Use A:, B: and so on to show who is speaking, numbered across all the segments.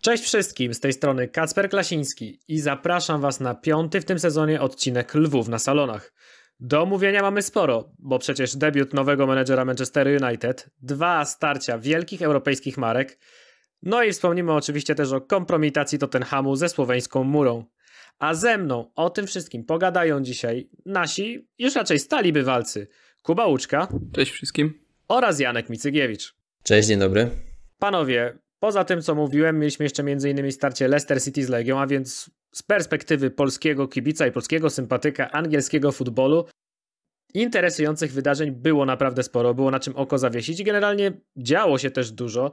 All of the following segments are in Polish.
A: Cześć wszystkim, z tej strony Kacper Klasiński i zapraszam Was na piąty w tym sezonie odcinek Lwów na salonach. Do omówienia mamy sporo, bo przecież debiut nowego menedżera Manchester United, dwa starcia wielkich europejskich marek, no i wspomnimy oczywiście też o kompromitacji Tottenhamu ze słoweńską murą. A ze mną o tym wszystkim pogadają dzisiaj nasi, już raczej stali bywalcy, Kuba Łuczka. Cześć wszystkim. Oraz Janek Micygiewicz.
B: Cześć, dzień dobry.
A: Panowie, Poza tym, co mówiłem, mieliśmy jeszcze m.in. starcie Leicester City z Legią, a więc z perspektywy polskiego kibica i polskiego sympatyka angielskiego futbolu interesujących wydarzeń było naprawdę sporo, było na czym oko zawiesić i generalnie działo się też dużo.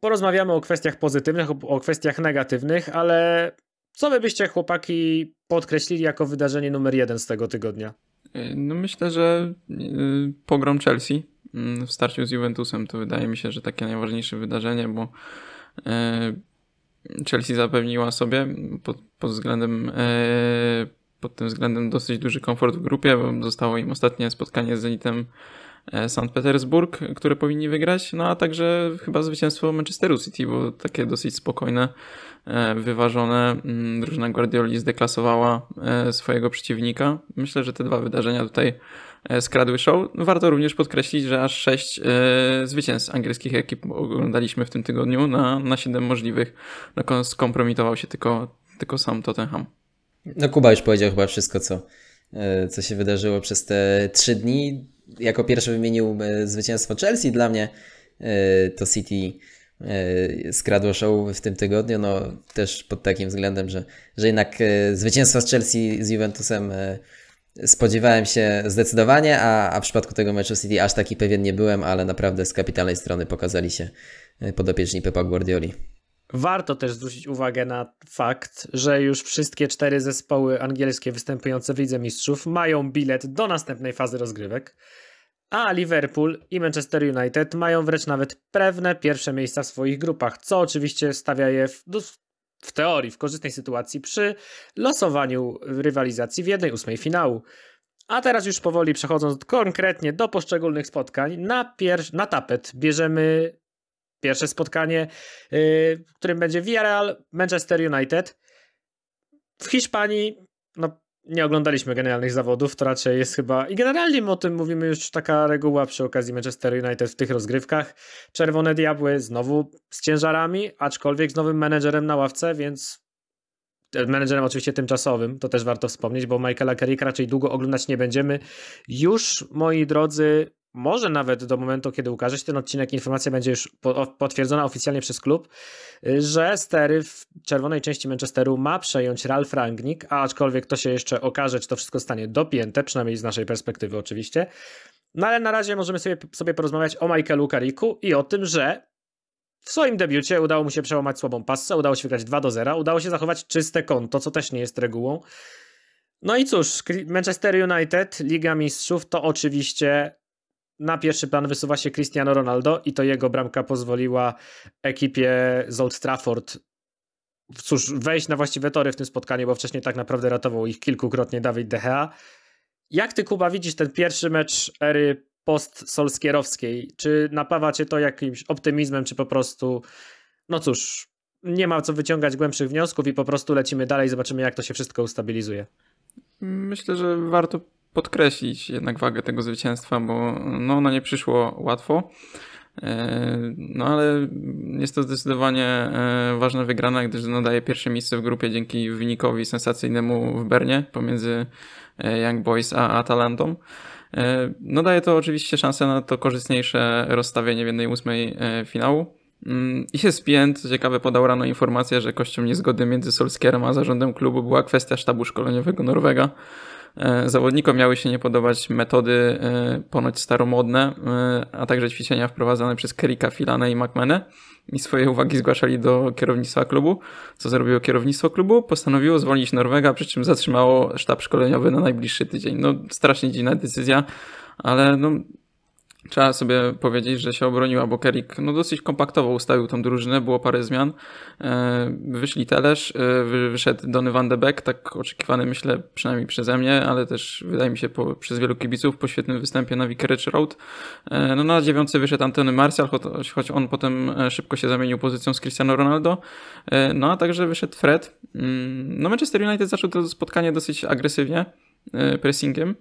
A: Porozmawiamy o kwestiach pozytywnych, o kwestiach negatywnych, ale co wy byście, chłopaki, podkreślili jako wydarzenie numer jeden z tego tygodnia? No
C: myślę, że y, pogrom Chelsea Mm, w starciu z Juventusem. To wydaje mi się, że takie najważniejsze wydarzenie, bo e, Chelsea zapewniła sobie pod, pod względem e, pod tym względem dosyć duży komfort w grupie, bo zostało im ostatnie spotkanie z Zenitem e, St. Petersburg, które powinni wygrać, no a także chyba zwycięstwo Manchesteru City, bo takie dosyć spokojne, wyważone. Mm, drużyna Guardioli zdeklasowała swojego przeciwnika. Myślę, że te dwa wydarzenia tutaj E, skradły show. No, warto również podkreślić, że aż sześć e, zwycięstw angielskich ekip oglądaliśmy w tym tygodniu na, na 7 możliwych. No, koniec skompromitował się tylko, tylko sam Tottenham.
B: No Kuba już powiedział chyba wszystko, co, e, co się wydarzyło przez te trzy dni. Jako pierwszy wymienił zwycięstwo Chelsea. Dla mnie to City skradło show w tym tygodniu, no też pod takim względem, że, że jednak zwycięstwa z Chelsea z Juventusem spodziewałem się zdecydowanie, a, a w przypadku tego meczu City aż taki pewien nie byłem, ale naprawdę z kapitalnej strony pokazali się e, podopieczni Pepa Guardioli.
A: Warto też zwrócić uwagę na fakt, że już wszystkie cztery zespoły angielskie występujące w Lidze Mistrzów mają bilet do następnej fazy rozgrywek, a Liverpool i Manchester United mają wręcz nawet pewne pierwsze miejsca w swoich grupach, co oczywiście stawia je w w teorii w korzystnej sytuacji przy losowaniu rywalizacji w jednej 8 finału. A teraz już powoli przechodząc konkretnie do poszczególnych spotkań, na, pier- na tapet bierzemy pierwsze spotkanie, yy, w którym będzie Villarreal Manchester United. W Hiszpanii no, nie oglądaliśmy genialnych zawodów, to raczej jest chyba, i generalnie o tym mówimy już taka reguła przy okazji Manchester United w tych rozgrywkach. Czerwone Diabły znowu z ciężarami, aczkolwiek z nowym menedżerem na ławce, więc e, menedżerem oczywiście tymczasowym, to też warto wspomnieć, bo Michaela Carricka raczej długo oglądać nie będziemy. Już, moi drodzy, może nawet do momentu, kiedy ukaże się ten odcinek, informacja będzie już potwierdzona oficjalnie przez klub, że stery w czerwonej części Manchesteru ma przejąć Ralf Rangnick, a aczkolwiek to się jeszcze okaże, czy to wszystko stanie dopięte, przynajmniej z naszej perspektywy oczywiście. No ale na razie możemy sobie, sobie porozmawiać o Michaelu Kariku i o tym, że w swoim debiucie udało mu się przełamać słabą passę, udało się wygrać 2 do 0, udało się zachować czyste konto, co też nie jest regułą. No i cóż, Manchester United, Liga Mistrzów to oczywiście na pierwszy plan wysuwa się Cristiano Ronaldo i to jego bramka pozwoliła ekipie z Old Trafford cóż, wejść na właściwe tory w tym spotkaniu, bo wcześniej tak naprawdę ratował ich kilkukrotnie Dawid De Gea. Jak ty, Kuba, widzisz ten pierwszy mecz ery post-solskierowskiej? Czy napawa cię to jakimś optymizmem, czy po prostu, no cóż, nie ma co wyciągać głębszych wniosków i po prostu lecimy dalej, zobaczymy jak to się wszystko ustabilizuje?
C: Myślę, że warto podkreślić jednak wagę tego zwycięstwa, bo no, ono nie przyszło łatwo. E, no ale jest to zdecydowanie e, ważna wygrana, gdyż nadaje no, pierwsze miejsce w grupie dzięki wynikowi sensacyjnemu w Bernie pomiędzy e, Young Boys a Atalantą. No daje to oczywiście szansę na to korzystniejsze rozstawienie w 1-8 finału. Mm, I się spięt, ciekawe, podał rano informację, że kością niezgody między Solskierem a zarządem klubu była kwestia sztabu szkoleniowego Norwega. E, zawodnikom miały się nie podobać metody e, ponoć staromodne, e, a także ćwiczenia wprowadzane przez Kerika, Filana i McManę i swoje uwagi zgłaszali do kierownictwa klubu. Co zrobiło kierownictwo klubu? Postanowiło zwolnić Norwega, przy czym zatrzymało sztab szkoleniowy na najbliższy tydzień. No strasznie dziwna decyzja, ale no, Trzeba sobie powiedzieć, że się obroniła, bo Kerik no, dosyć kompaktowo ustawił tą drużynę, było parę zmian. E, wyszli Telesz, e, wyszedł Donny van de Beek, tak oczekiwany myślę przynajmniej przeze mnie, ale też wydaje mi się po, przez wielu kibiców po świetnym występie na Vicarage Road. E, no, na dziewiący wyszedł Antony Martial, choć, choć on potem szybko się zamienił pozycją z Cristiano Ronaldo. No a także wyszedł Fred. Mm, no Manchester United zaczął to spotkanie dosyć agresywnie, pressingiem.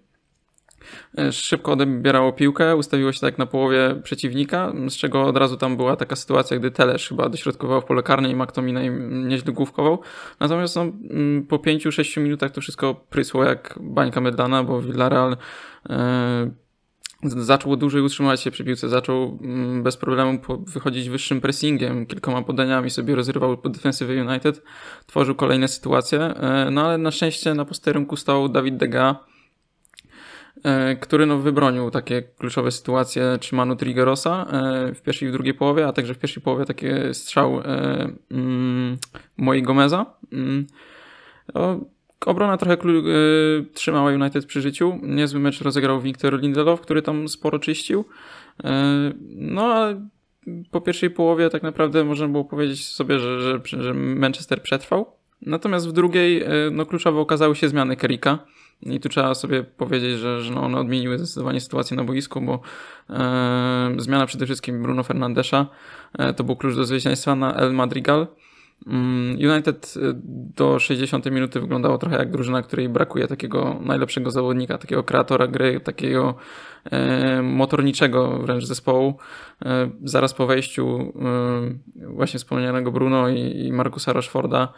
C: E, szybko odebierało piłkę, ustawiło się tak na połowie przeciwnika, z czego od razu tam była taka sytuacja, gdy Telesz chyba dośrodkował w pole karne i McTominay nieźle główkował. Natomiast no, mm, po 5-6 minutach to wszystko prysło jak bańka medlana, bo Villarreal yy, zaczął dłużej utrzymywać się przy piłce, zaczął mm, bez problemu wychodzić wyższym pressingiem, kilkoma podaniami sobie rozrywał defensywy United, tworzył kolejne sytuacje, e, no ale na szczęście na posterunku stał Dawid Degas, E, który no, wybronił takie kluczowe sytuacje Trzymanu Triggerosa e, w pierwszej i w drugiej połowie, a także w pierwszej połowie takie strzał e, mojego mm, Moi Gomeza. Mm. No, obrona trochę trzymała United przy życiu. Niezły mecz rozegrał Wiktor Lindelof, który tam sporo czyścił. no a po pierwszej połowie tak naprawdę można było powiedzieć sobie, że, że, że Manchester przetrwał. Natomiast w drugiej no, kluczowe okazały się zmiany Kerika. I tu trzeba sobie powiedzieć, że, że no one odmieniły zdecydowanie sytuację na boisku, bo e, zmiana przede wszystkim Bruno Fernandesza e, to był klucz do zwycięstwa na El Madrigal. Mm, United e, do 60 minuty wyglądało trochę jak drużyna, której brakuje takiego najlepszego zawodnika, takiego kreatora gry, takiego e, motorniczego wręcz zespołu. E, zaraz po wejściu e, właśnie wspomnianego Bruno i, i Markusa Rashforda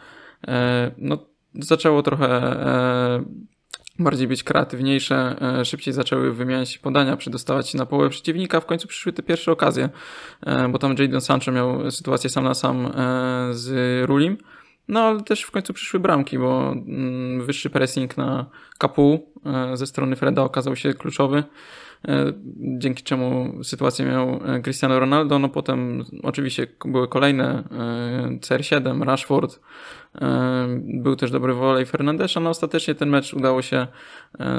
C: e, no, zaczęło trochę e, bardziej być kreatywniejsze, e, szybciej zaczęły wymieniać podania, przedostawać się na połowę przeciwnika. W końcu przyszły te pierwsze okazje, e, bo tam Jadon Sancho miał sytuację sam na sam e, z Rulim. No ale też w końcu przyszły bramki, bo mm, wyższy pressing na Kapu ze strony Freda okazał się kluczowy. E, dzięki czemu sytuację miał e, Cristiano Ronaldo. No potem oczywiście były kolejne e, CR7, Rashford, był też dobry wolej Fernandesza, no ostatecznie ten mecz udało się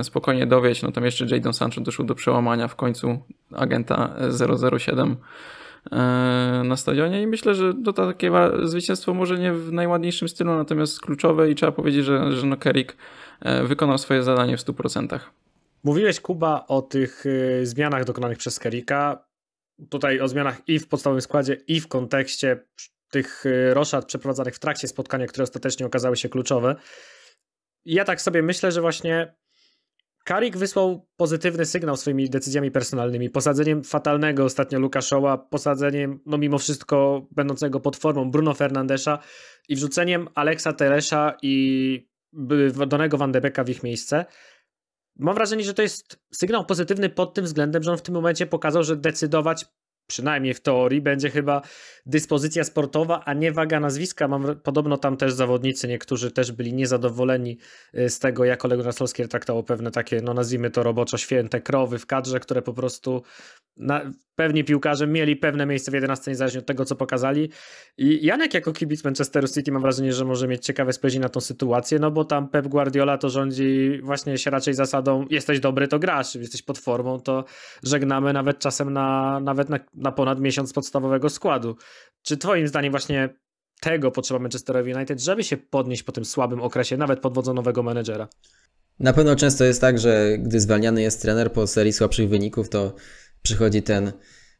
C: spokojnie dowieść, no tam jeszcze Jadon Sancho doszło do przełamania w końcu agenta 007 na stadionie i myślę, że to takie zwycięstwo może nie w najładniejszym stylu, natomiast kluczowe i trzeba powiedzieć, że, że no Kerik wykonał swoje zadanie w 100%.
A: Mówiłeś, Kuba, o tych y, zmianach dokonanych przez Kerika. Tutaj o zmianach i w podstawowym składzie, i w kontekście tych y, roszad przeprowadzanych w trakcie spotkania, które ostatecznie okazały się kluczowe. Ja tak sobie myślę, że właśnie Karik wysłał pozytywny sygnał swoimi decyzjami personalnymi, posadzeniem fatalnego ostatnio Luka Szoła, posadzeniem, no mimo wszystko będącego pod formą Bruno Fernandesza i wrzuceniem Aleksa Teresza i y, Donego Van de Becka w ich miejsce mam wrażenie, że to jest sygnał pozytywny pod tym względem, że on w tym momencie pokazał, że decydować przynajmniej w teorii, będzie chyba dyspozycja sportowa, a nie waga nazwiska. Mam, podobno tam też zawodnicy, niektórzy też byli niezadowoleni y, z tego, jak Oleg Rasolski traktował pewne takie, no nazwijmy to roboczo święte krowy w kadrze, które po prostu na, pewni piłkarze mieli pewne miejsce w 11, niezależnie od tego, co pokazali. I Janek jako kibic Manchesteru City mam wrażenie, że może mieć ciekawe spojrzenie na tą sytuację, no bo tam Pep Guardiola to rządzi właśnie się raczej zasadą jesteś dobry, to grasz, jesteś pod formą, to żegnamy nawet czasem na, nawet na na ponad miesiąc podstawowego składu. Czy Twoim zdaniem właśnie tego potrzeba Manchesterowi United, żeby się podnieść po tym słabym okresie, nawet pod nowego menedżera?
B: Na pewno często jest tak, że gdy zwalniany jest trener po serii słabszych wyników, to przychodzi ten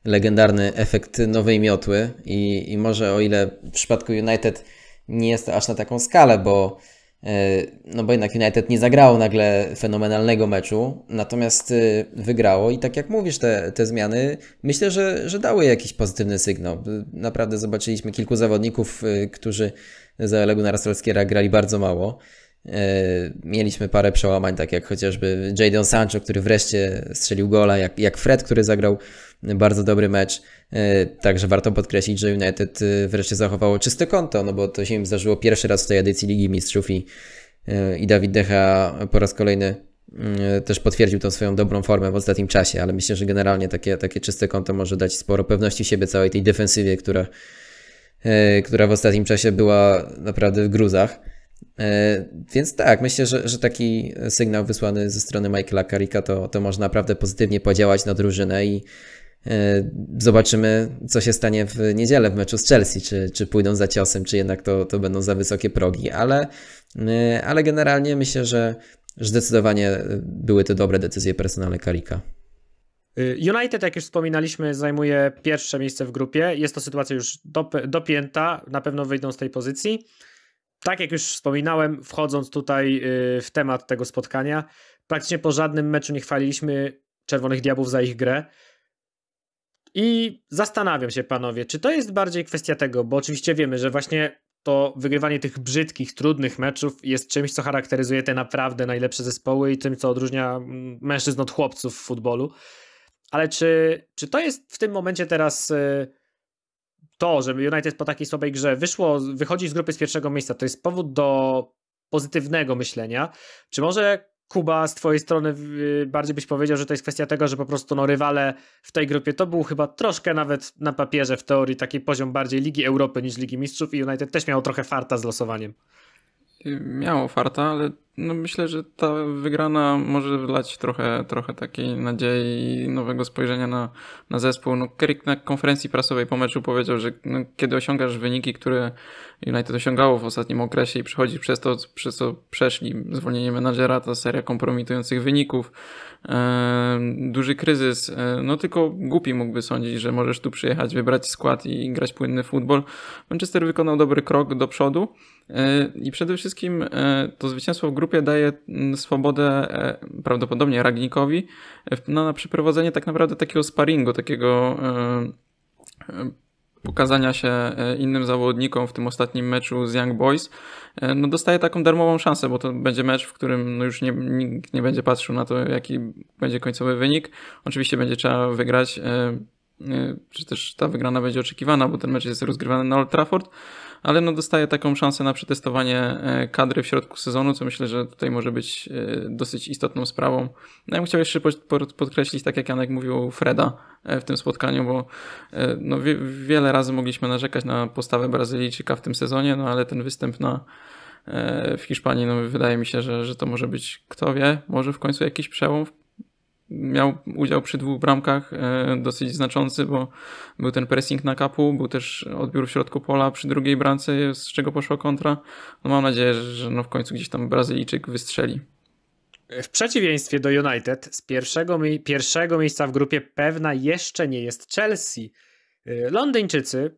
B: legendarny efekt nowej miotły i, i może o ile w przypadku United nie jest to aż na taką skalę, bo E, no bo jednak United nie zagrało nagle fenomenalnego meczu, natomiast e, wygrało i tak jak mówisz, te, te zmiany myślę, że, że dały jakiś pozytywny sygnał. E, naprawdę zobaczyliśmy kilku zawodników, którzy za Oleguna Rastrolskiera grali bardzo mało. Mieliśmy parę przełamań, tak jak chociażby Jadon Sancho, który wreszcie strzelił gola, jak, jak Fred, który zagrał bardzo dobry mecz. E, także warto podkreślić, że United e, wreszcie zachowało czyste konto, no bo to się im zdarzyło pierwszy raz w tej edycji Ligi Mistrzów i, e, i Dawid Decha po raz kolejny mm, też potwierdził tą swoją dobrą formę w ostatnim czasie, ale myślę, że generalnie takie, takie czyste konto może dać sporo pewności siebie całej tej defensywie, która, która w ostatnim czasie była naprawdę w gruzach. Więc tak, myślę, że, że taki sygnał wysłany ze strony Michaela Karika to, to może naprawdę pozytywnie podziałać na drużynę i E, zobaczymy, co się stanie w niedzielę w meczu z Chelsea, czy, czy pójdą za ciosem, czy jednak to, to będą za wysokie progi, ale, e, ale generalnie myślę, że zdecydowanie były to dobre decyzje personalne Karika.
A: E, United, jak już wspominaliśmy, zajmuje pierwsze miejsce w grupie. Jest to sytuacja już dopięta, na pewno wyjdą z tej pozycji. Tak jak już wspominałem, wchodząc tutaj w temat tego spotkania, praktycznie po żadnym meczu nie chwaliliśmy Czerwonych Diabłów za ich grę. I zastanawiam się, panowie, czy to jest bardziej kwestia tego, bo oczywiście wiemy, że właśnie to wygrywanie tych brzydkich, trudnych meczów jest czymś, co charakteryzuje te naprawdę najlepsze zespoły i tym, co odróżnia mm, mężczyzn od chłopców w futbolu. Ale czy, czy to jest w tym momencie teraz y, to, że United po takiej słabej grze wyszło, wychodzi z grupy z pierwszego miejsca, to jest powód do pozytywnego myślenia? Czy może Kuba, z twojej strony y, bardziej byś powiedział, że to jest kwestia tego, że po prostu no, rywale w tej grupie to był chyba troszkę nawet na papierze w teorii taki poziom bardziej Ligi Europy niż Ligi Mistrzów i United też miało trochę farta z losowaniem.
C: Y, miało farta, ale no myślę, że ta wygrana może wlać trochę, trochę takiej nadziei nowego spojrzenia na, na zespół. No Kerrick na konferencji prasowej po meczu powiedział, że no, kiedy osiągasz wyniki, które United osiągało w ostatnim okresie i przychodzi przez to, przez co przeszli zwolnienie menadżera, ta seria kompromitujących wyników, e, duży kryzys, e, no tylko głupi mógłby sądzić, że możesz tu przyjechać, wybrać skład i grać płynny futbol. Manchester wykonał dobry krok do przodu. E, I przede wszystkim e, to zwycięstwo w grupie daje mm, swobodę e, prawdopodobnie Ragnikowi no, na przeprowadzenie tak naprawdę takiego sparringu, takiego pokazania się innym zawodnikom w tym ostatnim meczu z Young Boys, no dostaje taką darmową szansę, bo to będzie mecz, w którym no już nie, nikt nie będzie patrzył na to, jaki będzie końcowy wynik. Oczywiście będzie trzeba wygrać Y, czy też ta wygrana będzie oczekiwana, bo ten mecz jest rozgrywany na Old Trafford, ale no dostaje taką szansę na przetestowanie e, kadry w środku sezonu, co myślę, że tutaj może być e, dosyć istotną sprawą. No ja bym chciał jeszcze podkreślić, tak jak Janek mówił, Freda e, w tym spotkaniu, bo no wiele razy mogliśmy narzekać na postawę Brazylijczyka w tym sezonie, no ale ten występ na w Hiszpanii, no wydaje mi się, że, że to może być, kto wie, może w końcu jakiś przełom miał udział przy dwóch bramkach e, dosyć znaczący, bo był ten pressing na kapu, był też odbiór w środku pola przy drugiej bramce, z czego poszła kontra. No mam nadzieję, że no w końcu gdzieś tam Brazylijczyk wystrzeli.
A: W przeciwieństwie do United z pierwszego, pierwszego miejsca w grupie pewna jeszcze nie jest Chelsea. E, Londyńczycy,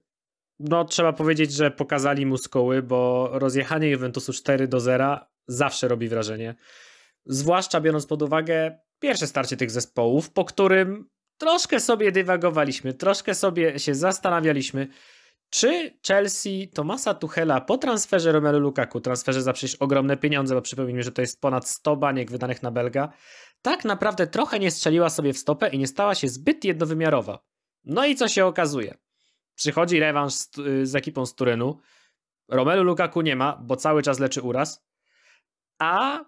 A: no trzeba powiedzieć, że pokazali skoły, bo rozjechanie Juventusu 4 do 0 zawsze robi wrażenie. Zwłaszcza biorąc pod uwagę pierwsze starcie tych zespołów, po którym troszkę sobie dywagowaliśmy, troszkę sobie się zastanawialiśmy, czy Chelsea Tomasa Tuchela po transferze Romelu Lukaku, transferze za przecież ogromne pieniądze, bo przypomnijmy, że to jest ponad 100 baniek wydanych na Belga, tak naprawdę trochę nie strzeliła sobie w stopę i nie stała się zbyt jednowymiarowa. No i co się okazuje? Przychodzi rewanż z, z ekipą z Turynu, Romelu Lukaku nie ma, bo cały czas leczy uraz, a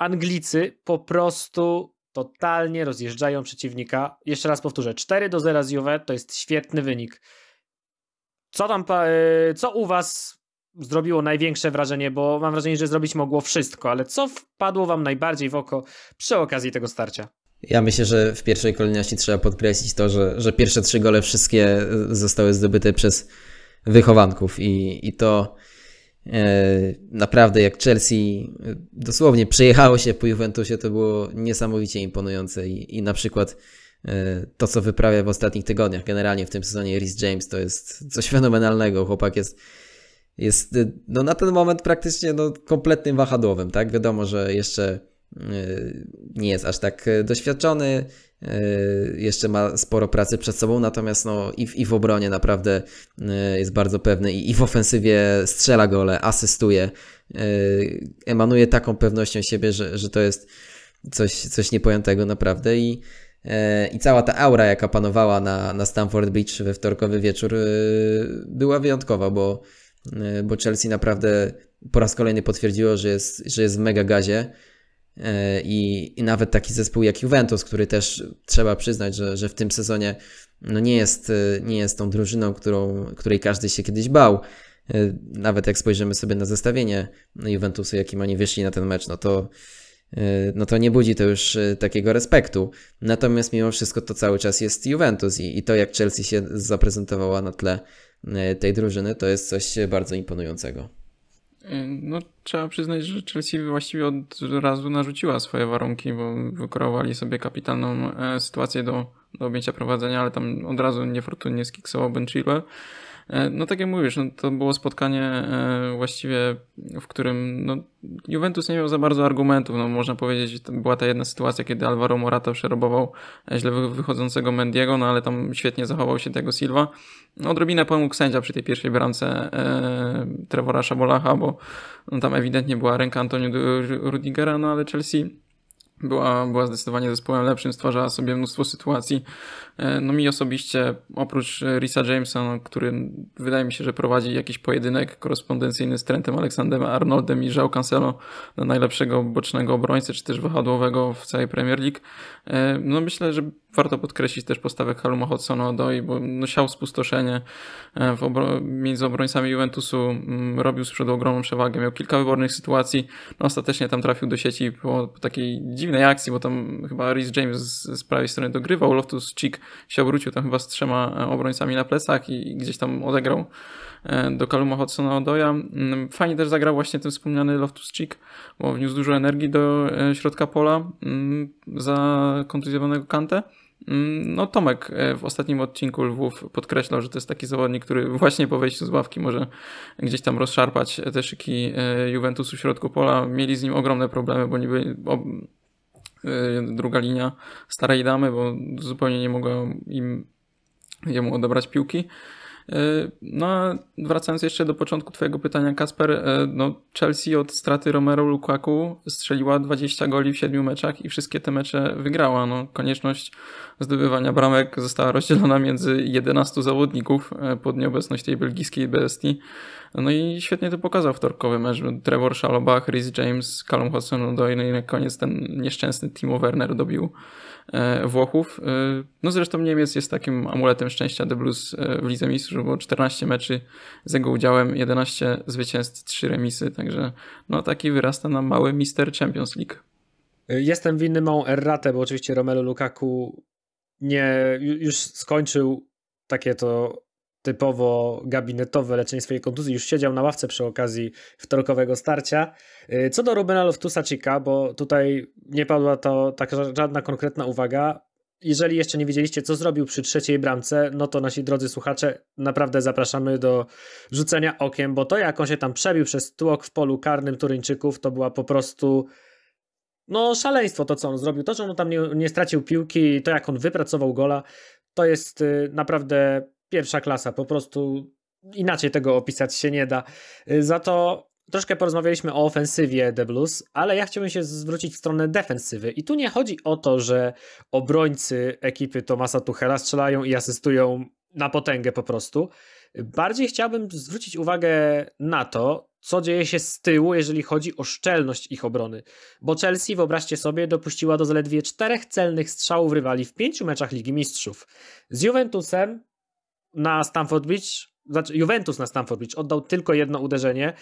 A: Anglicy po prostu totalnie rozjeżdżają przeciwnika. Jeszcze raz powtórzę, 4 do 0 z Juve to jest świetny wynik. Co tam, e, co u was zrobiło największe wrażenie, bo mam wrażenie, że zrobić mogło wszystko, ale co wpadło wam najbardziej w oko przy okazji tego starcia?
B: Ja myślę, że w pierwszej kolejności trzeba podkreślić to, że, że pierwsze trzy gole wszystkie zostały zdobyte przez wychowanków i, i to E, naprawdę jak Chelsea e, dosłownie przejechało się po Juventusie, to było niesamowicie imponujące i, i na przykład e, to, co wyprawia w ostatnich tygodniach, generalnie w tym sezonie Rhys James, to jest coś fenomenalnego. Chłopak jest, jest no, na ten moment praktycznie no, kompletnym wahadłowym, tak? Wiadomo, że jeszcze nie jest aż tak doświadczony, Y, jeszcze ma sporo pracy przed sobą, natomiast no, i, w, i w obronie naprawdę y, jest bardzo pewny i, i w ofensywie strzela gole, asystuje, y, emanuje taką pewnością siebie, że, że to jest coś, coś niepojętego naprawdę i i cała ta aura, jaka panowała na, na Stamford Beach we wtorkowy wieczór, była wyjątkowa, bo, bo Chelsea naprawdę po raz kolejny potwierdziło, że jest, że jest w mega gazie E, I, I, nawet taki zespół jak Juventus, który też trzeba przyznać, że, że w tym sezonie no nie, jest, e, nie jest tą drużyną, którą, której każdy się kiedyś bał. E, nawet jak spojrzymy sobie na zestawienie no, Juventusu, jakim oni wyszli na ten mecz, no to, no to nie budzi to już takiego respektu. Natomiast mimo wszystko to cały czas jest Juventus i, i to jak Chelsea się zaprezentowała na tle tej drużyny, to jest coś bardzo imponującego.
C: No, trzeba przyznać, że Chelsea właściwie od razu narzuciła swoje warunki, bo wykorowali sobie kapitalną e, sytuację do, do objęcia prowadzenia, ale tam od razu niefortunnie skiksował Ben Chilwell. E, no tak jak mówisz, no, to było spotkanie e, właściwie, w którym no, Juventus nie miał za bardzo argumentów. No, można powiedzieć, była ta jedna sytuacja, kiedy Alvaro Morata przerobował e, źle wychodzącego Mendiego, no ale tam świetnie zachował się tego Silva. No, odrobinę pomógł sędzia przy tej pierwszej bramce e, Trevora Szabolacha, bo no, tam ewidentnie była ręka Antonio Rudigera, no ale Chelsea była, była zdecydowanie zespołem lepszym, stwarzała sobie mnóstwo sytuacji, E, no mi osobiście, oprócz Risa Jamesa, no, który wydaje mi się, że prowadzi jakiś pojedynek korespondencyjny z Trentem Aleksandrem Arnoldem i João Cancelo na najlepszego bocznego obrońcę, czy też wahadłowego w całej Premier League, e, no myślę, że warto podkreślić też postawę Haluma Hodgsona-Odoi, bo no siał spustoszenie e, w obro między obrońcami Juventusu, mm, robił z przodu ogromną przewagę, miał kilka wybornych sytuacji, no ostatecznie tam trafił do sieci po, po takiej dziwnej akcji, bo tam chyba Rhys James z, z prawej strony dogrywał, Loftus-Cheek się obrócił tam chyba z trzema e, obrońcami na plecach i gdzieś tam odegrał e, do Kaluma Hudsona Odoja. Mm, fajnie też zagrał właśnie ten wspomniany Loftus Cheek, bo wniósł dużo energii do e, środka pola mm, za kontuzjowanego Kantę. Mm, no Tomek w ostatnim odcinku Lwów podkreślał, że to jest taki zawodnik, który właśnie po wejściu z ławki może gdzieś tam rozszarpać te szyki Juventusu w środku pola. Mieli z nim ogromne problemy, bo niby Y, druga linia starej damy, bo zupełnie nie mogła im jemu odebrać piłki. E, no a wracając jeszcze do początku twojego pytania, Kasper, e, no Chelsea od straty Romero Lukaku strzeliła 20 goli w 7 meczach i wszystkie te mecze wygrała. No, konieczność zdobywania bramek została rozdzielona między 11 zawodników e, pod nieobecność tej belgijskiej bestii. No i świetnie to pokazał wtorkowy mecz. Trevor Szalobach, Rhys James, Callum Hudson-Odoi no i na koniec ten nieszczęsny Timo Werner dobił E, Włochów. E, no zresztą Niemiec jest takim amuletem szczęścia The Blues e, w Lidze Mistrzów, bo 14 meczy z jego udziałem, 11 zwycięstw, 3 remisy, także no taki wyrasta nam mały Mister Champions League.
A: Jestem winny małą erratę, bo oczywiście Romelu Lukaku nie, już skończył takie to typowo gabinetowe leczenie swojej kontuzji. Już siedział na ławce przy okazji wtorkowego starcia. Y, co do Robena Loftusa-Cheeka, bo tutaj nie padła to tak żadna konkretna uwaga, jeżeli jeszcze nie wiedzieliście, co zrobił przy trzeciej bramce, no to nasi drodzy słuchacze, naprawdę zapraszamy do rzucenia okiem, bo to jak on się tam przebił przez tłok w polu karnym Turyńczyków, to była po prostu no szaleństwo to, co on zrobił. To, że on tam nie, nie stracił piłki, to jak on wypracował gola, to jest y, naprawdę pierwsza klasa, po prostu inaczej tego opisać się nie da. Y, za to troszkę porozmawialiśmy o ofensywie The Blues, ale ja chciałbym się zwrócić w stronę defensywy. I tu nie chodzi o to, że obrońcy ekipy Tomasa Tuchela strzelają i asystują na potęgę po prostu. Bardziej chciałbym zwrócić uwagę na to, co dzieje się z tyłu, jeżeli chodzi o szczelność ich obrony. Bo Chelsea, wyobraźcie sobie, dopuściła do zaledwie czterech celnych strzałów rywali w pięciu meczach Ligi Mistrzów. Z Juventusem na Stamford Bridge, znaczy Juventus na Stamford Bridge oddał tylko jedno uderzenie,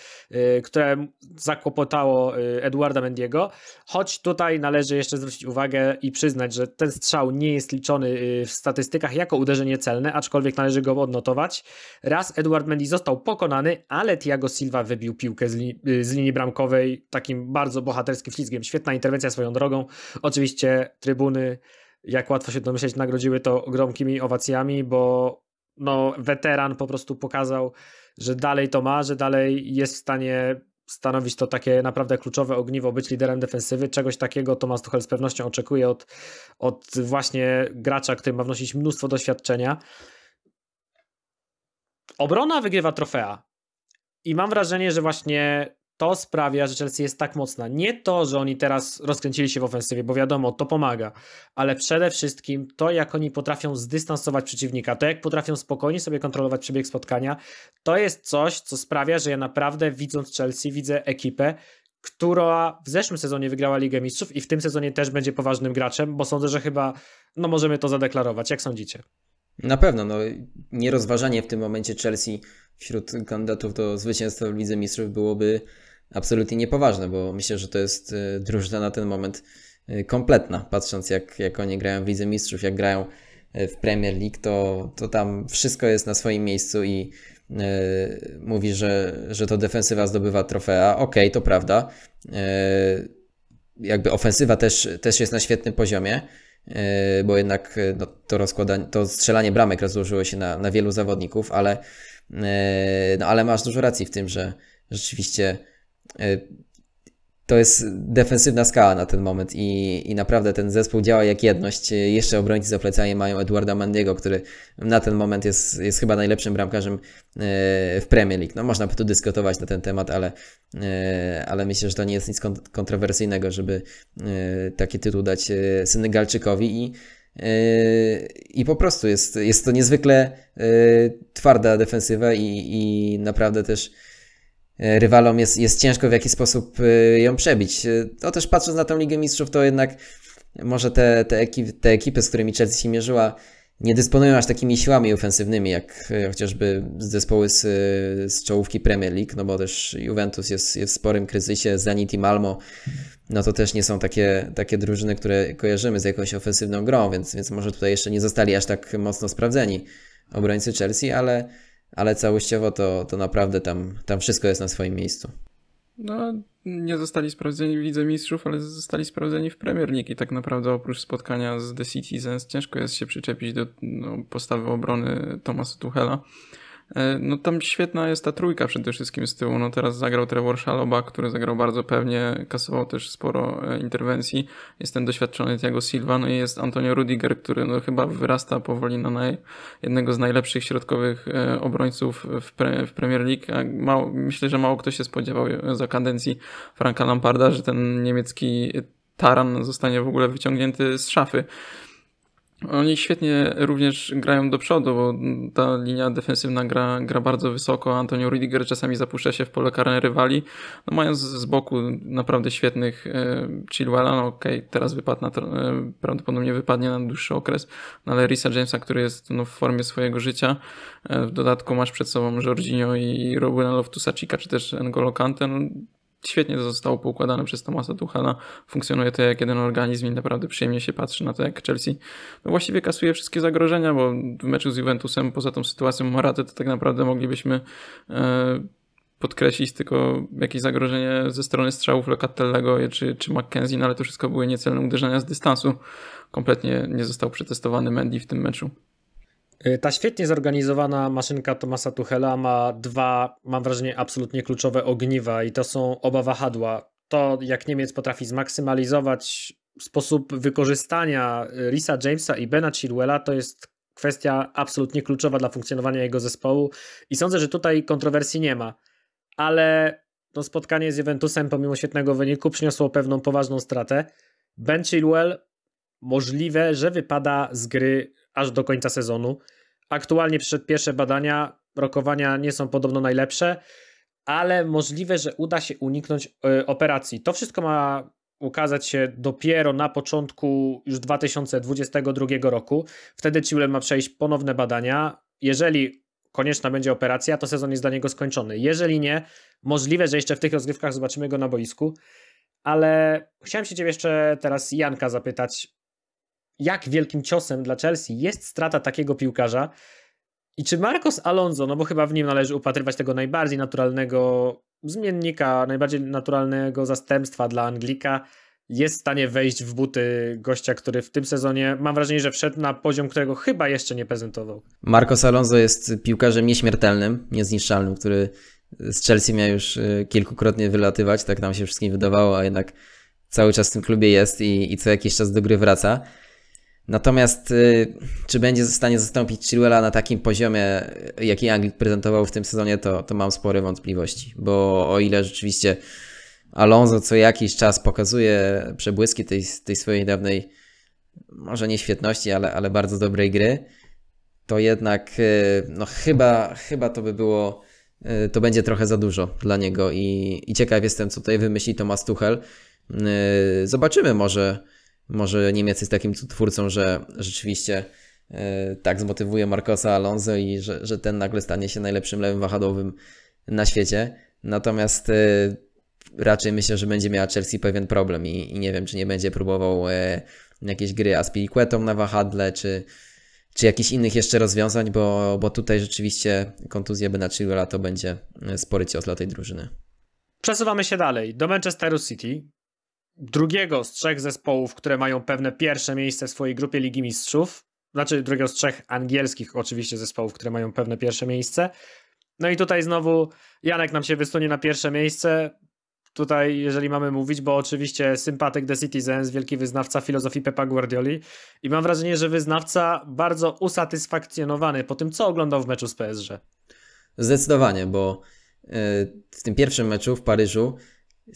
A: y, które zakłopotało y, Eduarda Mendiego, choć tutaj należy jeszcze zwrócić uwagę i przyznać, że ten strzał nie jest liczony y, w statystykach jako uderzenie celne, aczkolwiek należy go odnotować. Raz Eduard Mendy został pokonany, ale Thiago Silva wybił piłkę z, linii, z linii bramkowej takim bardzo bohaterskim ślizgiem. Świetna interwencja swoją drogą. Oczywiście trybuny jak łatwo się domyśleć, nagrodziły to gromkimi owacjami, bo no, weteran po prostu pokazał, że dalej to ma, że dalej jest w stanie stanowić to takie naprawdę kluczowe ogniwo, być liderem defensywy. Czegoś takiego Tomasz Tuchel z pewnością oczekuje od, od właśnie gracza, który ma wnosić mnóstwo doświadczenia. Obrona wygrywa trofea. I mam wrażenie, że właśnie to sprawia, że Chelsea jest tak mocna. Nie to, że oni teraz rozkręcili się w ofensywie, bo wiadomo, to pomaga, ale przede wszystkim to, jak oni potrafią zdystansować przeciwnika, to jak potrafią spokojnie sobie kontrolować przebieg spotkania, to jest coś, co sprawia, że ja naprawdę widząc Chelsea, widzę ekipę, która w zeszłym sezonie wygrała Ligę Mistrzów i w tym sezonie też będzie poważnym graczem, bo sądzę, że chyba no możemy to zadeklarować. Jak sądzicie? Na pewno, no nierozważanie w tym momencie Chelsea wśród
B: kandydatów do zwycięstwa w Lidze Mistrzów byłoby absolutnie niepoważne, bo myślę, że to jest e, drużyna na ten moment e, kompletna. Patrząc jak, jak oni grają w Lidze Mistrzów, jak grają e, w Premier League, to, to tam wszystko jest na swoim miejscu i yy, mówi, że, że to defensywa zdobywa trofea. Okej, okay, to prawda. Yy, jakby ofensywa też, też jest na świetnym poziomie, bo jednak no, to, to strzelanie bramek rozłożyło się na, na wielu zawodników, ale, no, ale masz dużo racji w tym, że rzeczywiście E, to jest defensywna skala na ten moment i, i naprawdę ten zespół działa jak jedność. E, jeszcze obrońcy za plecami mają Edwarda Mandiego, który na ten moment jest, jest chyba najlepszym bramkarzem e, w Premier League. No, można by tu dyskutować na ten temat, ale, ale myślę, że to nie jest nic kontrowersyjnego, żeby taki tytuł dać Senegalczykowi i i po prostu jest, jest to niezwykle twarda defensywa i, i naprawdę też E, rywalom jest, jest ciężko w jakiś sposób e, ją przebić. To e, no też patrząc na tę Ligę Mistrzów, to jednak może te, te, ekipy, te ekipy, z którymi Chelsea się mierzyła, nie dysponują aż takimi siłami ofensywnymi, jak chociażby zespoły z, z czołówki Premier League, no bo też Juventus jest, jest w sporym kryzysie, Zenit i Malmo, no to też nie są takie, takie drużyny, które kojarzymy z jakąś ofensywną grą, więc, więc może tutaj jeszcze nie zostali aż tak mocno sprawdzeni obrońcy Chelsea, ale ale całościowo to, to naprawdę tam, tam wszystko jest na swoim miejscu.
C: No, nie zostali sprawdzeni w Lidze Mistrzów, ale zostali sprawdzeni w Premier League i tak naprawdę oprócz spotkania z The Citizens ciężko jest się przyczepić do no, postawy obrony Tomasa Tuchela. E, no tam świetna jest ta trójka przede wszystkim z tyłu. No teraz zagrał Trevor Szaloba, który zagrał bardzo pewnie, kasował też sporo e, interwencji. Jest ten doświadczony Thiago Silva, no i jest Antonio Rudiger, który no chyba wyrasta powoli na naj, jednego z najlepszych środkowych e, obrońców w, pre, w Premier League. Mało, myślę, że mało kto się spodziewał za kadencji Franka Lamparda, że ten niemiecki taran zostanie w ogóle wyciągnięty z szafy. Oni świetnie również grają do przodu, bo ta linia defensywna gra, gra bardzo wysoko. Antonio Rudiger czasami zapuszcza się w pole karne rywali, no mając z boku naprawdę świetnych e, Chilwella, no okej, okay, teraz wypadł na, e, prawdopodobnie wypadnie na dłuższy okres, no ale Risa Jamesa, który jest no, w formie swojego życia. E, w dodatku masz przed sobą Jorginho i Robina Loftusa-Cheeka, czy też Angolo Kante. No, świetnie to zostało poukładane przez Tomasa Tuchela. Funkcjonuje to jak jeden organizm i naprawdę przyjemnie się patrzy na to, jak Chelsea no właściwie kasuje wszystkie zagrożenia, bo w meczu z Juventusem, poza tą sytuacją Moraty, to tak naprawdę moglibyśmy e, podkreślić tylko jakieś zagrożenie ze strony strzałów Locatellego czy, czy McKenzie, no ale to wszystko były niecelne uderzenia z dystansu. Kompletnie nie został przetestowany Mendy w tym meczu.
A: Y, ta świetnie zorganizowana maszynka Tomasa Tuchela ma dwa, mam wrażenie, absolutnie kluczowe ogniwa i to są oba wahadła. To, jak Niemiec potrafi zmaksymalizować sposób wykorzystania Risa y, Jamesa i Bena Chilwella, to jest kwestia absolutnie kluczowa dla funkcjonowania jego zespołu i sądzę, że tutaj kontrowersji nie ma. Ale to spotkanie z Juventusem, pomimo świetnego wyniku, przyniosło pewną poważną stratę. Ben Chilwell możliwe, że wypada z gry aż do końca sezonu. Aktualnie przed pierwsze badania, rokowania nie są podobno najlepsze, ale możliwe, że uda się uniknąć e, operacji. To wszystko ma ukazać się dopiero na początku już 2022 roku. Wtedy Chilwell ma przejść ponowne badania. Jeżeli konieczna będzie operacja, to sezon jest dla niego skończony. Jeżeli nie, możliwe, że jeszcze w tych rozgrywkach zobaczymy go na boisku. Ale chciałem się Ciebie jeszcze teraz, Janka, zapytać jak wielkim ciosem dla Chelsea jest strata takiego piłkarza. I czy Marcos Alonso, no bo chyba w nim należy upatrywać tego najbardziej naturalnego zmiennika, najbardziej naturalnego zastępstwa dla Anglika, jest w stanie wejść w buty gościa, który w tym sezonie mam wrażenie, że wszedł na poziom, którego chyba jeszcze nie prezentował. Marcos
B: Alonso jest piłkarzem nieśmiertelnym, niezniszczalnym, który z Chelsea miał już y, kilkukrotnie wylatywać, tak nam się wszystkim wydawało, a jednak cały czas w tym klubie jest i, i co jakiś czas do gry wraca. Natomiast y, czy będzie w stanie zastąpić Chilwella na takim poziomie, jaki Anglik prezentował w tym sezonie, to, to mam spore wątpliwości, bo o ile rzeczywiście Alonso co jakiś czas pokazuje przebłyski tej, tej swojej dawnej, może nie świetności, ale, ale bardzo dobrej gry, to jednak y, no chyba, chyba to by było, y, to będzie trochę za dużo dla niego i, i ciekaw jestem, co tutaj wymyśli Tomasz Tuchel. Zobaczymy może może Niemiec jest takim twórcą, że rzeczywiście e, tak zmotywuje Marcosa Alonso i że, że ten nagle stanie się najlepszym lewym wahadowym na świecie. Natomiast e, raczej myślę, że będzie miała Chelsea pewien problem i, i nie wiem, czy nie będzie próbował e, jakieś gry Aspiliquetą na wahadle, czy, czy jakichś innych jeszcze rozwiązań, bo, bo tutaj rzeczywiście kontuzja Benaciluela to będzie e, spory cios dla tej drużyny.
A: Przesuwamy się dalej do Manchesteru City, drugiego z trzech zespołów, które mają pewne pierwsze miejsce w swojej grupie Ligi Mistrzów, znaczy drugiego z trzech angielskich oczywiście zespołów, które mają pewne pierwsze miejsce. No i tutaj znowu Janek nam się wysunie na pierwsze miejsce. Tutaj, jeżeli mamy mówić, bo oczywiście sympatyk The Citizens, wielki wyznawca filozofii Pepa Guardioli i mam wrażenie, że wyznawca bardzo usatysfakcjonowany po tym, co oglądał w meczu z PSG.
B: Zdecydowanie, bo e, w tym pierwszym meczu w Paryżu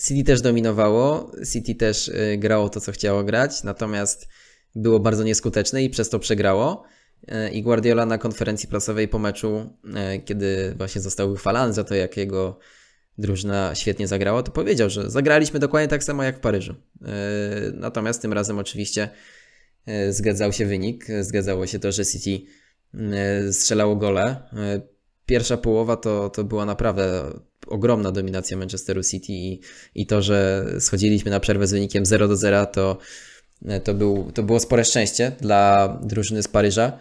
B: City też dominowało, City też y, grało to, co chciało grać, natomiast było bardzo nieskuteczne i przez to przegrało. Y, I Guardiola na konferencji prasowej po meczu, y, kiedy właśnie został uchwalany za to, jak jego drużyna świetnie zagrała, to powiedział, że zagraliśmy dokładnie tak samo jak w Paryżu. Natomiast tym razem oczywiście zgadzał się wynik, zgadzało się to, że City strzelało gole pierwsza połowa to, to była naprawdę ogromna dominacja Manchesteru City i, i to, że schodziliśmy na przerwę z wynikiem 0 do 0, to, to, był, to było spore szczęście dla drużyny z Paryża,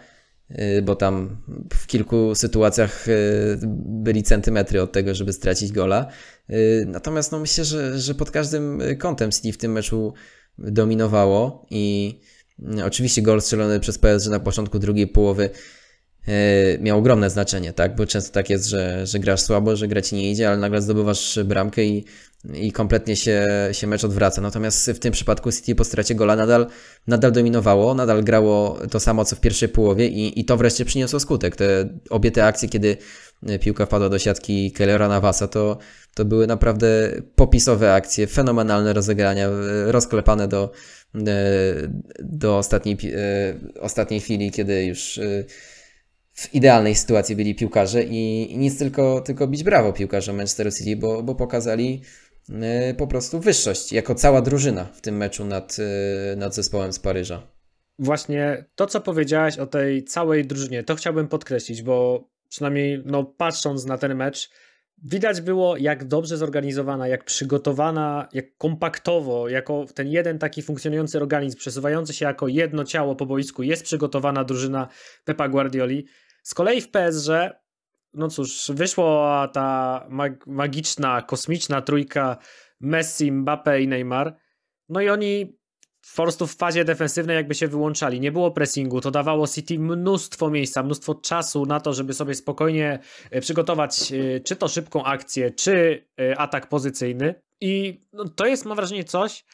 B: y, bo tam w kilku sytuacjach y, byli centymetry od tego, żeby stracić gola. Y, natomiast no, myślę, że, że pod każdym kątem City w tym meczu dominowało i oczywiście gol strzelony przez PSG na początku drugiej połowy E, miał ogromne znaczenie, tak? Bo często tak jest, że, że grasz słabo, że gra ci nie idzie, ale nagle zdobywasz bramkę i, i kompletnie się, się mecz odwraca. Natomiast w tym przypadku City po stracie gola nadal, nadal dominowało, nadal grało to samo co w pierwszej połowie i, i to wreszcie przyniosło skutek. Te, obie te akcje, kiedy e, piłka wpadła do siatki Kellera Navasa, to, to były naprawdę popisowe akcje, fenomenalne rozegrania, e, rozklepane do, do ostatniej, ostatniej chwili, kiedy już w idealnej sytuacji byli piłkarze i, i nic tylko, tylko bić brawo piłkarzom Manchester City, bo, bo pokazali y, po prostu wyższość jako cała drużyna w tym meczu nad, y, nad zespołem z Paryża.
A: Właśnie to, co powiedziałeś o tej całej drużynie, to chciałbym podkreślić, bo przynajmniej no, patrząc na ten mecz, widać było, jak dobrze zorganizowana, jak przygotowana, jak kompaktowo, jako ten jeden taki funkcjonujący organizm, przesuwający się jako jedno ciało po boisku, jest przygotowana drużyna Pepa Guardioli. Z kolei w PSG, no cóż, wyszła ta mag magiczna, kosmiczna trójka Messi, Mbappe i Neymar. No i oni po prostu w fazie defensywnej jakby się wyłączali. Nie było pressingu, to dawało City mnóstwo miejsca, mnóstwo czasu na to, żeby sobie spokojnie e, przygotować e, czy to szybką akcję, czy e, atak pozycyjny. I no, to jest, mam wrażenie, coś,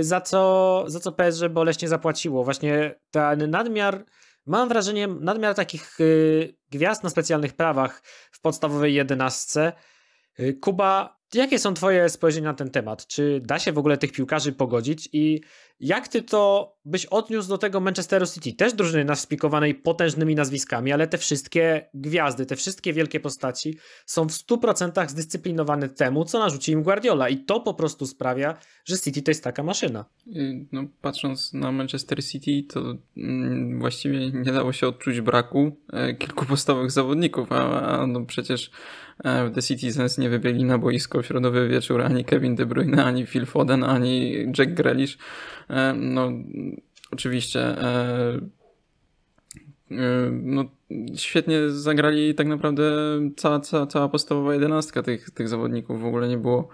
A: za co, za co PSG boleśnie zapłaciło. Właśnie ten nadmiar Mam wrażenie, nadmiar takich y, gwiazd na specjalnych prawach w podstawowej jedenastce. Y, Kuba, jakie są Twoje spojrzenia na ten temat? Czy da się w ogóle tych piłkarzy pogodzić? I jak ty to byś odniósł do tego Manchesteru City? Też drużyny naspikowanej potężnymi nazwiskami, ale te wszystkie gwiazdy, te wszystkie wielkie postaci są w 100% zdyscyplinowane temu, co narzuci im Guardiola i to po prostu sprawia, że City to jest taka maszyna.
C: No, patrząc na Manchester City, to mm, właściwie nie dało się odczuć braku e, kilku podstawowych zawodników, a, a no przecież w e, The Citizens nie wybiegli na boisko w środowy wieczór ani Kevin De Bruyne, ani Phil Foden, ani Jack Grealish e, E, no oczywiście e, e, no, świetnie zagrali tak naprawdę cała, cała, cała podstawowa jedenastka tych, tych zawodników. W ogóle nie było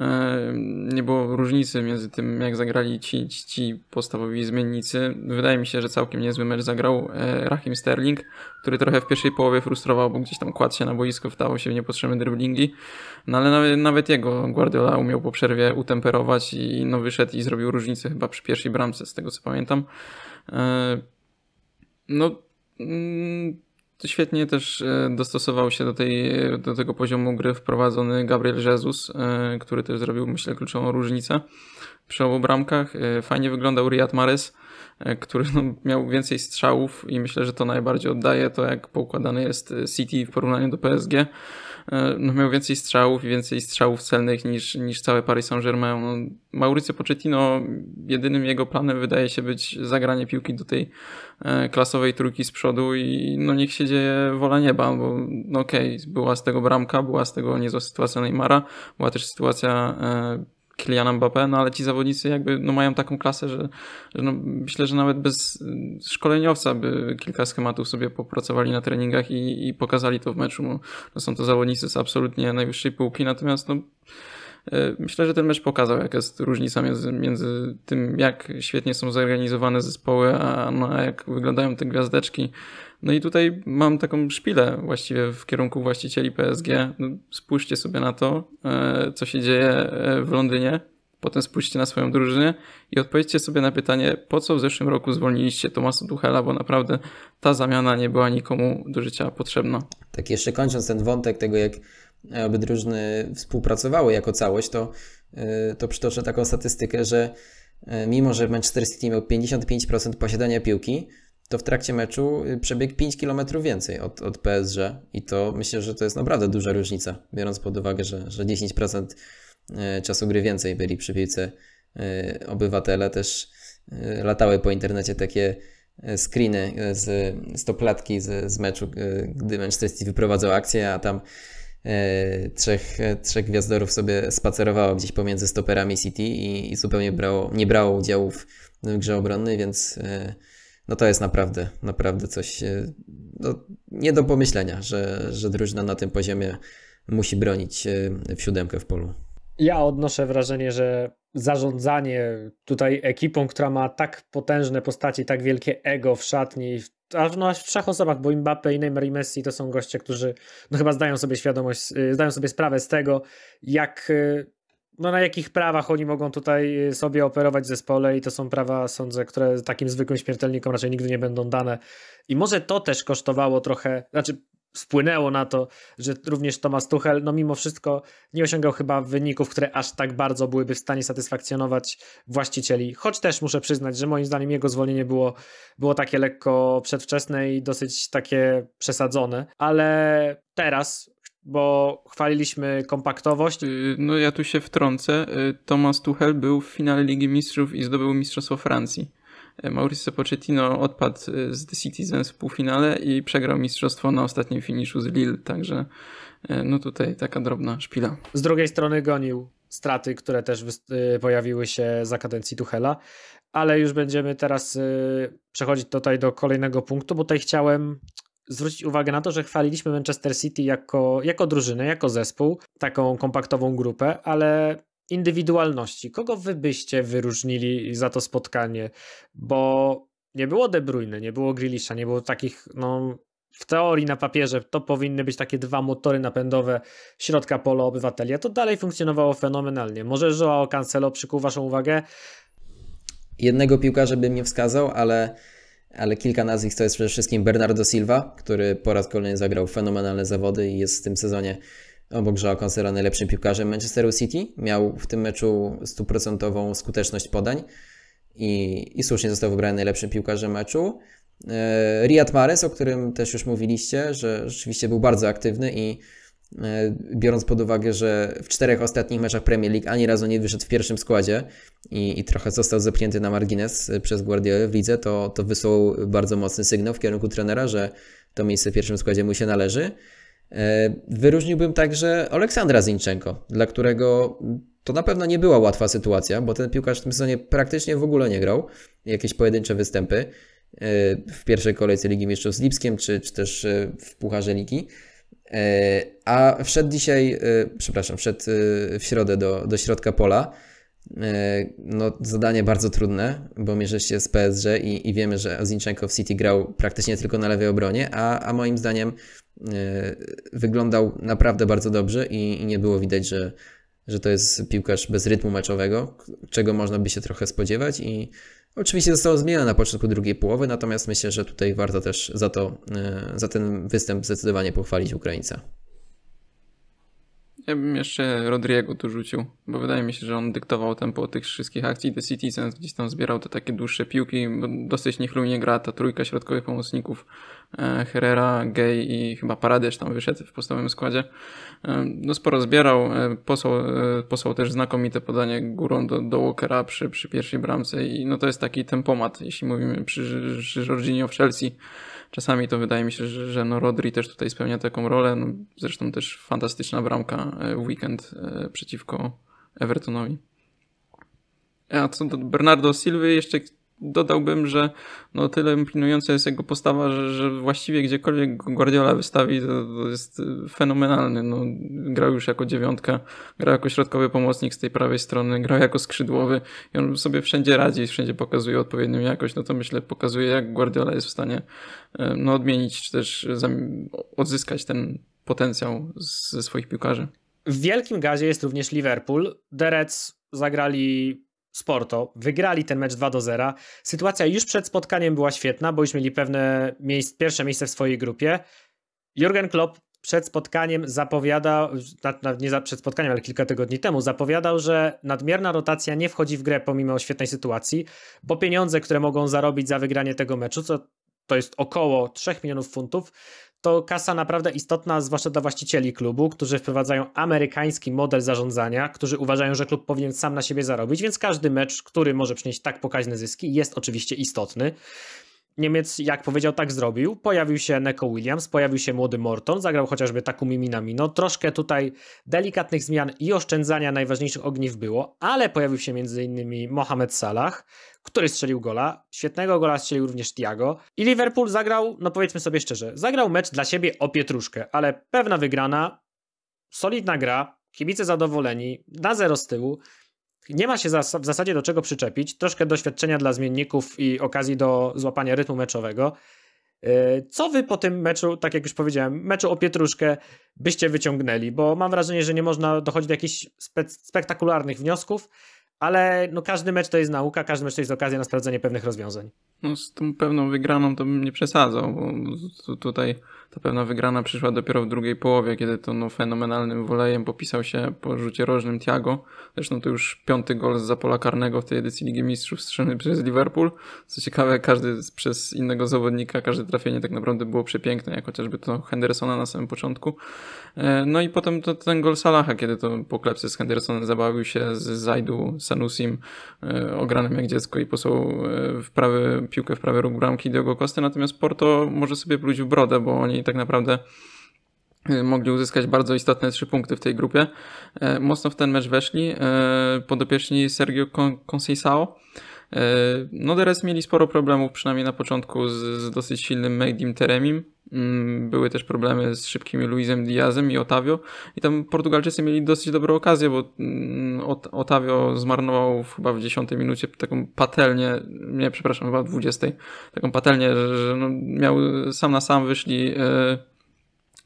C: E, nie było różnicy między tym, jak zagrali ci, ci podstawowi zmiennicy. Wydaje mi się, że całkiem niezły mecz zagrał e, Rahim Sterling, który trochę w pierwszej połowie frustrował, bo gdzieś tam kładł się na boisko, wdało się w niepotrzebne dribblingi, No ale nawet, nawet jego Guardiola umiał po przerwie utemperować i no, wyszedł i zrobił różnicę chyba przy pierwszej bramce, z tego co pamiętam. E, no... Mm, to świetnie też e, dostosował się do, tej, do tego poziomu gry wprowadzony Gabriel Jesus, e, który też zrobił, myślę, kluczową różnicę przy obu bramkach. E, fajnie wyglądał Riyad Mahrez, który no, miał więcej strzałów i myślę, że to najbardziej oddaje to, jak poukładane jest City w porównaniu do PSG. E, no miał więcej strzałów i więcej strzałów celnych niż, niż całe Paris Saint-Germain. No, Mauricio Pochettino, jedynym jego planem wydaje się być zagranie piłki do tej e, klasowej trójki z przodu i no niech się dzieje wola nieba, bo no okej, okay, była z tego bramka, była z tego niezła sytuacja Neymara, była też sytuacja e, Kylian Mbappé, no ale ci zawodnicy jakby no, mają taką klasę, że, że no, myślę, że nawet bez szkoleniowca by kilka schematów sobie popracowali na treningach i, i pokazali to w meczu. No, są to zawodnicy z absolutnie najwyższej półki, natomiast no, e, Myślę, że ten mecz pokazał, jaka jest różnica między, między tym, jak świetnie są zorganizowane zespoły, a, no, a jak wyglądają te gwiazdeczki no i tutaj mam taką szpilę właściwie w kierunku właścicieli PSG. No, spójrzcie sobie na to, e, co się dzieje e, w Londynie, potem spójrzcie na swoją drużynę i odpowiedzcie sobie na pytanie, po co w zeszłym roku zwolniliście Tomasa Duchela, bo naprawdę ta zamiana nie była nikomu do życia potrzebna. Tak jeszcze kończąc ten wątek tego, jak
B: aby e, drużyny współpracowały jako całość, to, to przytoczę taką statystykę, że mimo, że Manchester City miał 55% posiadania piłki, to w trakcie meczu y, przebiegł 5 km więcej od, od PSG i to myślę, że to jest naprawdę duża różnica, biorąc pod uwagę, że, że 10% y, czasu gry więcej byli przy piłce y, obywatele. Też latały po internecie takie screeny z stoplatki z, z meczu, gdy Manchester City wyprowadzał akcję, a tam trzech, trzech gwiazdorów sobie spacerowało gdzieś pomiędzy stoperami City i, i zupełnie brało, nie brało udziału w grze obronnej, więc no to jest naprawdę, naprawdę coś e, no, nie do pomyślenia, że, że drużyna na tym poziomie musi bronić e, w siódemkę w polu.
A: Ja odnoszę wrażenie, że zarządzanie tutaj ekipą, która ma tak potężne postacie, tak wielkie ego w szatni, aż no, w trzech osobach, bo Mbappe i Neymar i Messi to są goście, którzy no, chyba zdają sobie świadomość, e, zdają sobie sprawę z tego, jak no na jakich prawach oni mogą tutaj y, sobie operować w zespole i to są prawa, sądzę, które takim zwykłym śmiertelnikom raczej nigdy nie będą dane. I może to też kosztowało trochę, znaczy wpłynęło na to, że również Tomasz Tuchel, no mimo wszystko nie osiągał chyba wyników, które aż tak bardzo byłyby w stanie satysfakcjonować właścicieli. Choć też muszę przyznać, że moim zdaniem jego zwolnienie było, było takie lekko przedwczesne i dosyć takie przesadzone,
C: ale teraz bo chwaliliśmy kompaktowość. Y, no ja tu się wtrącę. Y, Thomas Tuchel był w finale Ligi Mistrzów i zdobył Mistrzostwo Francji. Y, Mauricio Pochettino odpadł z The Citizens w półfinale i przegrał mistrzostwo na ostatnim finiszu z Lille, także no tutaj taka drobna szpila.
A: Z drugiej strony gonił straty, które też pojawiły się za kadencji Tuchela, ale już będziemy teraz przechodzić tutaj do kolejnego punktu, bo tutaj chciałem zwrócić uwagę na to, że chwaliliśmy Manchester City jako, jako drużynę, jako zespół, taką kompaktową grupę, ale indywidualności. Kogo wy byście wyróżnili za to spotkanie? Bo nie było De Bruyne, nie było Grealisha, nie było takich, no w teorii na papierze to powinny być takie dwa motory napędowe środka pola obywateli, a to dalej funkcjonowało fenomenalnie. Może Joao Cancelo przykuł waszą uwagę? Jednego piłkarza bym nie wskazał, ale ale kilka nazwisk to jest przede
B: wszystkim Bernardo Silva, który po raz kolejny zagrał fenomenalne zawody i jest w tym sezonie obok Joao Cancela najlepszym piłkarzem Manchesteru City. Miał w tym meczu stuprocentową skuteczność podań i, i słusznie został wybrany najlepszym piłkarzem meczu. E, Riyad Mahrez, o którym też już mówiliście, że rzeczywiście był bardzo aktywny i E, biorąc pod uwagę, że w czterech ostatnich meczach Premier League ani razu nie wyszedł w pierwszym składzie i, i trochę został zepchnięty na margines e, przez Guardiola, w lidze, to, to wysłał bardzo mocny sygnał w kierunku trenera, że to miejsce w pierwszym składzie mu się należy. E, wyróżniłbym także Aleksandra Zinchenko, dla którego to na pewno nie była łatwa sytuacja, bo ten piłkarz w tym sezonie praktycznie w ogóle nie grał. Jakieś pojedyncze występy w pierwszej kolejce Ligi Mistrzów z Lipskiem, czy, czy też w Pucharze Ligi. E, a wszedł dzisiaj, e, przepraszam, wszedł e, w środę do, do środka pola. No, zadanie bardzo trudne, bo mierzy się z PSG i, i wiemy, że Zinchenko w City grał praktycznie tylko na lewej obronie, a, a moim zdaniem wyglądał naprawdę bardzo dobrze i, i nie było widać, że, że to jest piłkarz bez rytmu meczowego, czego można by się trochę spodziewać i oczywiście zostało zmienione na początku drugiej połowy, natomiast myślę, że tutaj warto też za, to, e, za ten występ zdecydowanie pochwalić Ukraińca.
C: Ja bym jeszcze Rodriego tu rzucił, bo wydaje mi się, że on dyktował tempo tych wszystkich akcji. The Citizens gdzieś tam zbierał te takie dłuższe piłki, bo dosyć niechlujnie gra ta trójka środkowych pomocników e, Herrera, Gay i chyba Paradesz tam wyszedł w podstawowym składzie. E, no sporo zbierał, e, posłał, posłał też znakomite podanie górą do, do Walkera przy, przy pierwszej bramce i no to jest taki tempomat, jeśli mówimy przy, przy Jorginho w Chelsea Czasami to wydaje mi się, że, że no Rodri też tutaj spełnia taką rolę. No, zresztą też fantastyczna bramka e, w weekend e, przeciwko Evertonowi. E, a co do Bernardo Silva jeszcze dodałbym, że no tyle pilnująca jest jego postawa, że, że właściwie gdziekolwiek Guardiola wystawi, to, to, jest y, fenomenalny. No, grał już jako dziewiątka, grał jako środkowy pomocnik z tej prawej strony, grał jako skrzydłowy i on sobie wszędzie radzi, wszędzie pokazuje odpowiednią jakość. No to myślę pokazuje, jak Guardiola jest w stanie y, no, odmienić, czy też odzyskać ten potencjał ze swoich piłkarzy.
A: W wielkim gazie jest również Liverpool. Derec zagrali Sporto. Wygrali ten mecz 2 do 0. Sytuacja już przed spotkaniem była świetna, bo już mieli pewne miejsc, pierwsze miejsce w swojej grupie. Jurgen Klopp przed spotkaniem zapowiadał, nie przed spotkaniem, ale kilka tygodni temu, zapowiadał, że nadmierna rotacja nie wchodzi w grę pomimo świetnej sytuacji, bo pieniądze, które mogą zarobić za wygranie tego meczu, co to jest około 3 milionów funtów, to kasa naprawdę istotna, zwłaszcza dla właścicieli klubu, którzy wprowadzają amerykański model zarządzania, którzy uważają, że klub powinien sam na siebie zarobić, więc każdy mecz, który może przynieść tak pokaźne zyski, jest oczywiście istotny. Niemiec, jak powiedział, tak zrobił. Pojawił się Neko Williams, pojawił się młody Morton, zagrał chociażby Takumi Minamino. Troszkę tutaj delikatnych zmian i oszczędzania najważniejszych ogniw było, ale pojawił się m.in. Mohamed Salah, który strzelił gola. Świetnego gola strzelił również Thiago. I Liverpool zagrał, no powiedzmy sobie szczerze, zagrał mecz dla siebie o pietruszkę, ale pewna wygrana, solidna gra, kibice zadowoleni, na zero z tyłu nie ma się zas- w zasadzie do czego przyczepić. Troszkę doświadczenia dla zmienników i okazji do złapania rytmu meczowego. E, co wy po tym meczu, tak jak już powiedziałem, meczu o pietruszkę byście wyciągnęli? Bo mam wrażenie, że nie można dochodzić do jakichś spe- spektakularnych wniosków ale no każdy mecz to jest nauka, każdy mecz to jest okazja na sprawdzenie pewnych rozwiązań.
C: No z tą pewną wygraną to bym nie przesadzał, bo tutaj ta pewna wygrana przyszła dopiero w drugiej połowie, kiedy to no, fenomenalnym wolejem popisał się po rzucie rożnym Tiago. Zresztą to już piąty gol z pola karnego w tej edycji Ligi Mistrzów strzelony przez Liverpool. Co ciekawe, każdy przez innego zawodnika, każde trafienie tak naprawdę było przepiękne, jak chociażby to Hendersona na samym początku. E, no i potem to ten gol Salaha, kiedy to po klepsy z Hendersonem zabawił się z Zajdu Sanusim, e, ogranym jak dziecko i posłał e, w prawy, piłkę w prawy róg bramki Diogo Kosty, natomiast Porto może sobie pluć w brodę, bo oni tak naprawdę e, mogli uzyskać bardzo istotne trzy punkty w tej grupie. Mocno w ten mecz weszli podopieczni Sergio Conceição, E, no teraz mieli sporo problemów, przynajmniej na początku, z, z dosyć silnym Mehdim Teremim. Mm, były też problemy z szybkimi Luizem Diazem i Otavio. I tam Portugalczycy mieli dosyć dobre okazje, bo mm, Otavio zmarnował chyba w 10 minucie taką patelnię, nie przepraszam, chyba w 20, taką patelnię, że, że no miał sam na sam wyszli. Yy,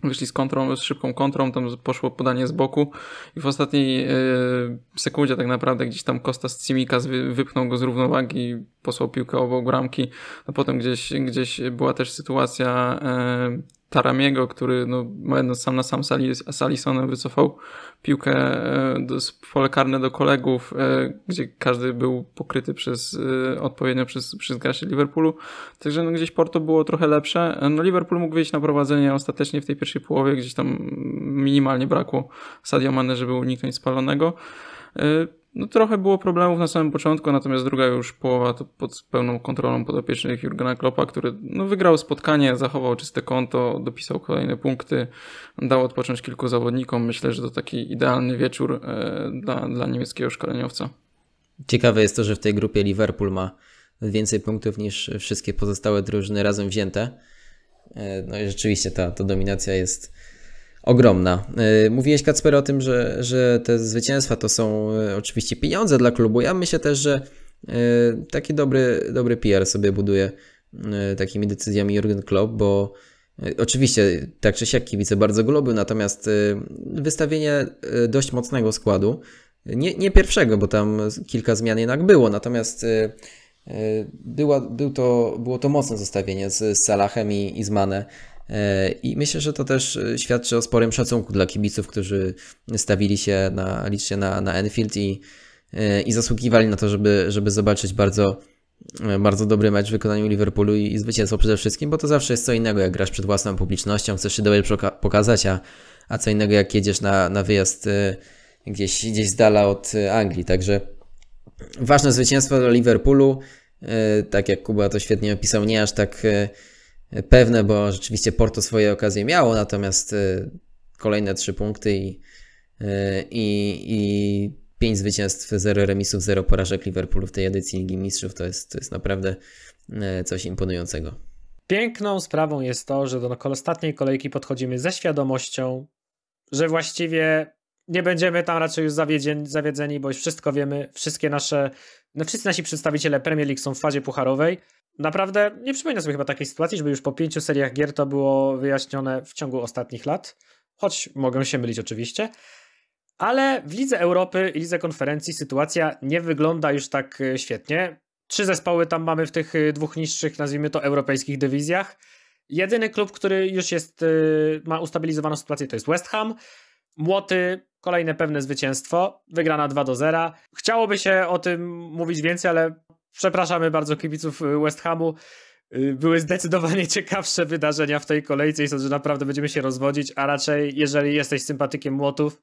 C: wyszli z kontrą, z szybką kontrą, tam poszło podanie z boku i w ostatniej yy, sekundzie tak naprawdę gdzieś tam Kostas Cimikas wy, wypchnął go z równowagi, posłał piłkę obok bramki, a potem gdzieś, gdzieś była też sytuacja yy, Taramiego, który no, będąc sam na sam sali, z wycofał piłkę e, do, pole karne do kolegów, e, gdzie każdy był pokryty przez, e, odpowiednio przez, przez graczy Liverpoolu. Także no, gdzieś Porto było trochę lepsze. No, Liverpool mógł wyjść na prowadzenie ostatecznie w tej pierwszej połowie, gdzieś tam minimalnie brakło Sadio Mane, żeby uniknąć spalonego. Y, no, trochę było problemów na samym początku, natomiast druga już połowa to pod pełną kontrolą podopiecznych Jurgena Kloppa, który no, wygrał spotkanie, zachował czyste konto, dopisał kolejne punkty, dał odpocząć kilku zawodnikom. Myślę, że to taki idealny wieczór y, dla, dla niemieckiego szkoleniowca.
B: Ciekawe jest to, że w tej grupie Liverpool ma więcej punktów niż wszystkie pozostałe drużyny razem wzięte. Y, no i rzeczywiście ta, ta dominacja jest ogromna. Y, mówiłeś Kacper o tym, że, że te zwycięstwa to są y, oczywiście pieniądze dla klubu. Ja myślę też, że y, taki dobry, dobry PR sobie buduje takimi decyzjami Jurgen Klopp, bo Oczywiście, tak czy siak kibice bardzo go lubią, natomiast wystawienie dość mocnego składu, nie, nie, pierwszego, bo tam kilka zmian jednak było, natomiast była, był to, było to mocne zostawienie z, z Salahem i, i z Mane E, I myślę, że to też e, świadczy o sporym szacunku dla kibiców, którzy stawili się na, licznie na, na Enfield i, e, i zasługiwali na to, żeby, żeby zobaczyć bardzo, bardzo dobry mecz w wykonaniu Liverpoolu i, i zwycięstwo przede wszystkim, bo to zawsze jest co innego, jak grasz przed własną publicznością, chcesz się dobrze pokazać, a, a co innego jak jedziesz na, na wyjazd gdzieś, gdzieś z dala od Anglii. Także ważne zwycięstwo dla Liverpoolu, tak jak Kuba to świetnie opisał, nie aż tak pewne, bo rzeczywiście Porto swoje okazje miało, natomiast y, kolejne trzy punkty i, y, i, i pięć zwycięstw, zero remisów, zero porażek Liverpoolu w tej edycji Ligi Mistrzów to jest, to jest naprawdę y, coś imponującego.
A: Piękną sprawą jest to, że do ostatniej kolejki podchodzimy ze świadomością, że właściwie nie będziemy tam raczej już zawiedzeni, zawiedzeni bo już wszystko wiemy, wszystkie nasze, no wszyscy nasi przedstawiciele Premier League są w fazie pucharowej, naprawdę nie przypomina sobie chyba takiej sytuacji, żeby już po pięciu seriach gier to było wyjaśnione w ciągu ostatnich lat, choć mogę się mylić oczywiście. Ale w Lidze Europy i Lidze Konferencji sytuacja nie wygląda już tak e, świetnie. Trzy zespoły tam mamy w tych e, dwóch niższych, nazwijmy to, europejskich dywizjach. Jedyny klub, który już jest, e, ma ustabilizowaną sytuację, to jest West Ham. Młoty, kolejne pewne zwycięstwo, wygrana 2 do 0. Chciałoby się o tym mówić więcej, ale przepraszamy bardzo kibiców y, West Hamu. Y, były zdecydowanie ciekawsze wydarzenia w tej kolejce i sądzę, że naprawdę będziemy się rozwodzić, a raczej jeżeli jesteś sympatykiem młotów,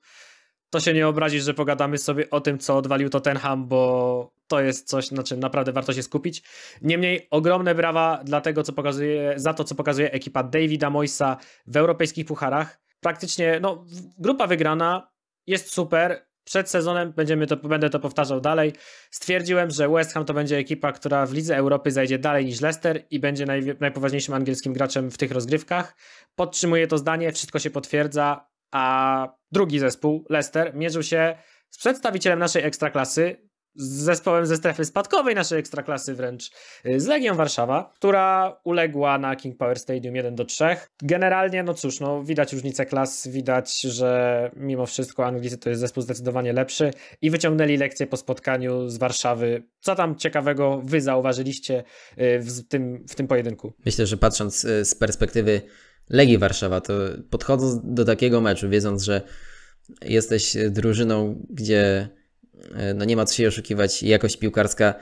A: to się nie obrazisz, że pogadamy sobie o tym, co odwalił Tottenham, bo to jest coś, na czym naprawdę warto się skupić. Niemniej ogromne brawa dla tego, co pokazuje, za to, co pokazuje ekipa Davida Moisa w europejskich pucharach. Praktycznie, no, grupa wygrana jest super przed sezonem, będziemy to, będę to powtarzał dalej, stwierdziłem, że West Ham to będzie ekipa, która w Lidze Europy zajdzie dalej niż Leicester i będzie naj, najpoważniejszym angielskim graczem w tych rozgrywkach. Podtrzymuję to zdanie, wszystko się potwierdza, a drugi zespół, Leicester, mierzył się z przedstawicielem naszej ekstraklasy, z zespołem ze strefy spadkowej naszej ekstraklasy wręcz, y, z Legią Warszawa, która uległa na King Power Stadium 1 do 3. Generalnie, no cóż, no, widać różnicę klas, widać, że mimo wszystko Anglicy to jest zespół zdecydowanie lepszy i wyciągnęli lekcję po spotkaniu z Warszawy. Co tam ciekawego wy zauważyliście y, w tym, w tym pojedynku?
B: Myślę, że patrząc y, z perspektywy Legii Warszawa, to podchodząc do takiego meczu, wiedząc, że jesteś drużyną, gdzie E, no nie ma co się oszukiwać, jakość piłkarska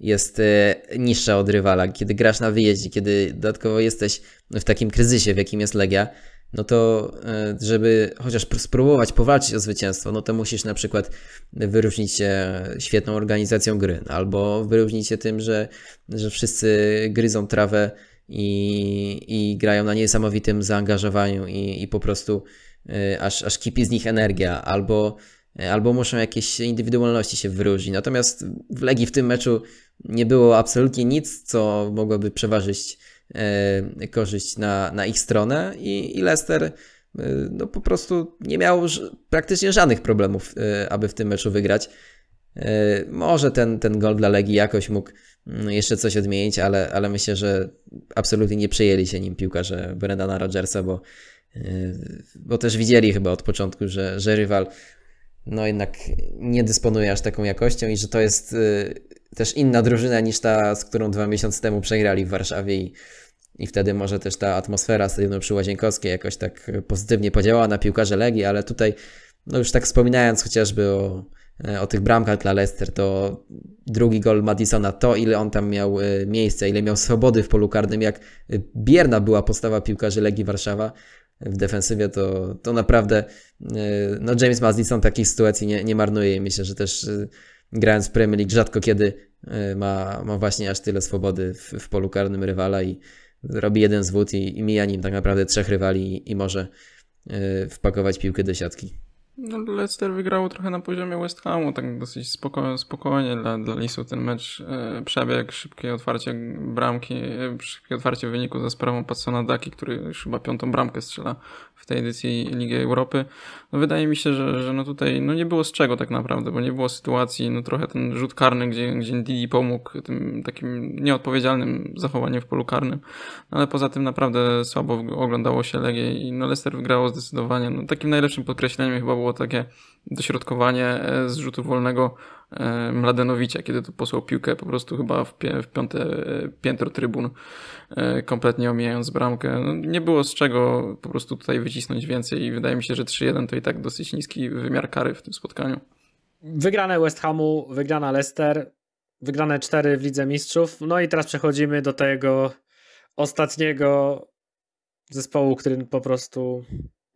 B: jest e, niższa od rywala. Kiedy grasz na wyjeździe, kiedy dodatkowo jesteś w takim kryzysie, w jakim jest Legia, no to e, żeby chociaż spróbować powalczyć o zwycięstwo, no to musisz na przykład wyróżnić się świetną organizacją gry, no albo wyróżnić się tym, że, że wszyscy gryzą trawę i, i grają na niesamowitym zaangażowaniu i, i po prostu aż, aż kipi z nich energia, albo E, albo muszą jakieś indywidualności się wyróżnić. Natomiast w Legii w tym meczu nie było absolutnie nic, co mogłoby przeważyć e, korzyść na, na ich stronę i, i Leicester e, no, po prostu nie miał praktycznie żadnych problemów, e, aby w tym meczu wygrać. E, może ten, ten gol dla Legii jakoś mógł mm, jeszcze coś odmienić, ale, ale myślę, że absolutnie nie przejęli się nim piłkarze Brendana Rodgersa, bo, e, bo też widzieli chyba od początku, że, że rywal no jednak nie dysponuje aż taką jakością i że to jest y, też inna drużyna niż ta, z którą dwa miesiące temu przegrali w Warszawie i, i wtedy może też ta atmosfera stadionu przy Łazienkowskiej jakoś tak pozytywnie podziałała na piłkarze Legii, ale tutaj no już tak wspominając chociażby o, e, o tych bramkach dla Leicester, to drugi gol Madisona, to ile on tam miał e, miejsca, ile miał swobody w polu karnym, jak bierna była postawa piłkarzy Legii Warszawa, w defensywie, to, to naprawdę e, no James Mazdison takich sytuacji nie, nie marnuje i myślę, że też e, grając w Premier League rzadko kiedy e, ma, ma właśnie aż tyle swobody w, w polu karnym rywala i robi jeden zwód i, i mija nim tak naprawdę trzech rywali i, i może wpakować piłkę do siatki.
C: No, Leicester wygrało trochę na poziomie West Hamu, tak dosyć spoko, spokojnie dla, dla Lisu ten mecz e, przebieg, szybkie otwarcie bramki, e, szybkie otwarcie wyniku za sprawą Patsona Daki, który już chyba piątą bramkę strzela w tej edycji Ligi Europy. No, wydaje mi się, że, że no tutaj no nie było z czego tak naprawdę, bo nie było sytuacji, no trochę ten rzut karny, gdzie, gdzie Didi pomógł tym takim nieodpowiedzialnym zachowaniem w polu karnym, no, ale poza tym naprawdę słabo oglądało się Legię i no Leicester wygrało zdecydowanie, no takim najlepszym podkreśleniem chyba było było takie dośrodkowanie e, z rzutu wolnego e, Mladenowicza, kiedy to posłał piłkę po prostu chyba w, w piąte e, piętro trybun, kompletnie omijając bramkę. No, nie było z czego po prostu tutaj wycisnąć więcej i wydaje mi się, że 3-1 to i tak dosyć niski wymiar kary w tym spotkaniu.
A: Wygrane West Hamu, wygrana Leicester, wygrane 4 w Lidze Mistrzów. No i teraz przechodzimy do tego ostatniego zespołu, który po prostu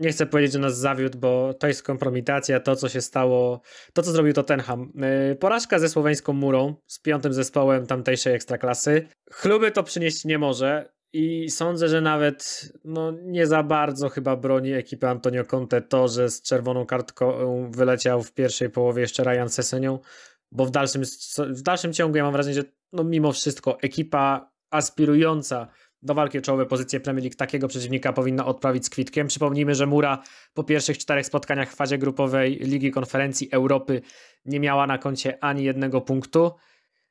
A: nie chcę powiedzieć, że nas zawiódł, bo to jest kompromitacja, to co się stało, to co zrobił Tottenham. E, porażka ze słoweńską Murą, z piątym zespołem tamtejszej ekstraklasy. Chluby to przynieść nie może i sądzę, że nawet no, nie za bardzo chyba broni ekipy Antonio Conte to, że z czerwoną kartką wyleciał w pierwszej połowie jeszcze Ryan Sesenią, bo w dalszym, w dalszym ciągu ja mam wrażenie, że no, mimo wszystko ekipa aspirująca do walki o czołowe pozycje Premier League takiego przeciwnika powinna odprawić z kwitkiem. Przypomnijmy, że Mura po pierwszych czterech spotkaniach w fazie grupowej Ligi Konferencji Europy nie miała na koncie ani jednego punktu.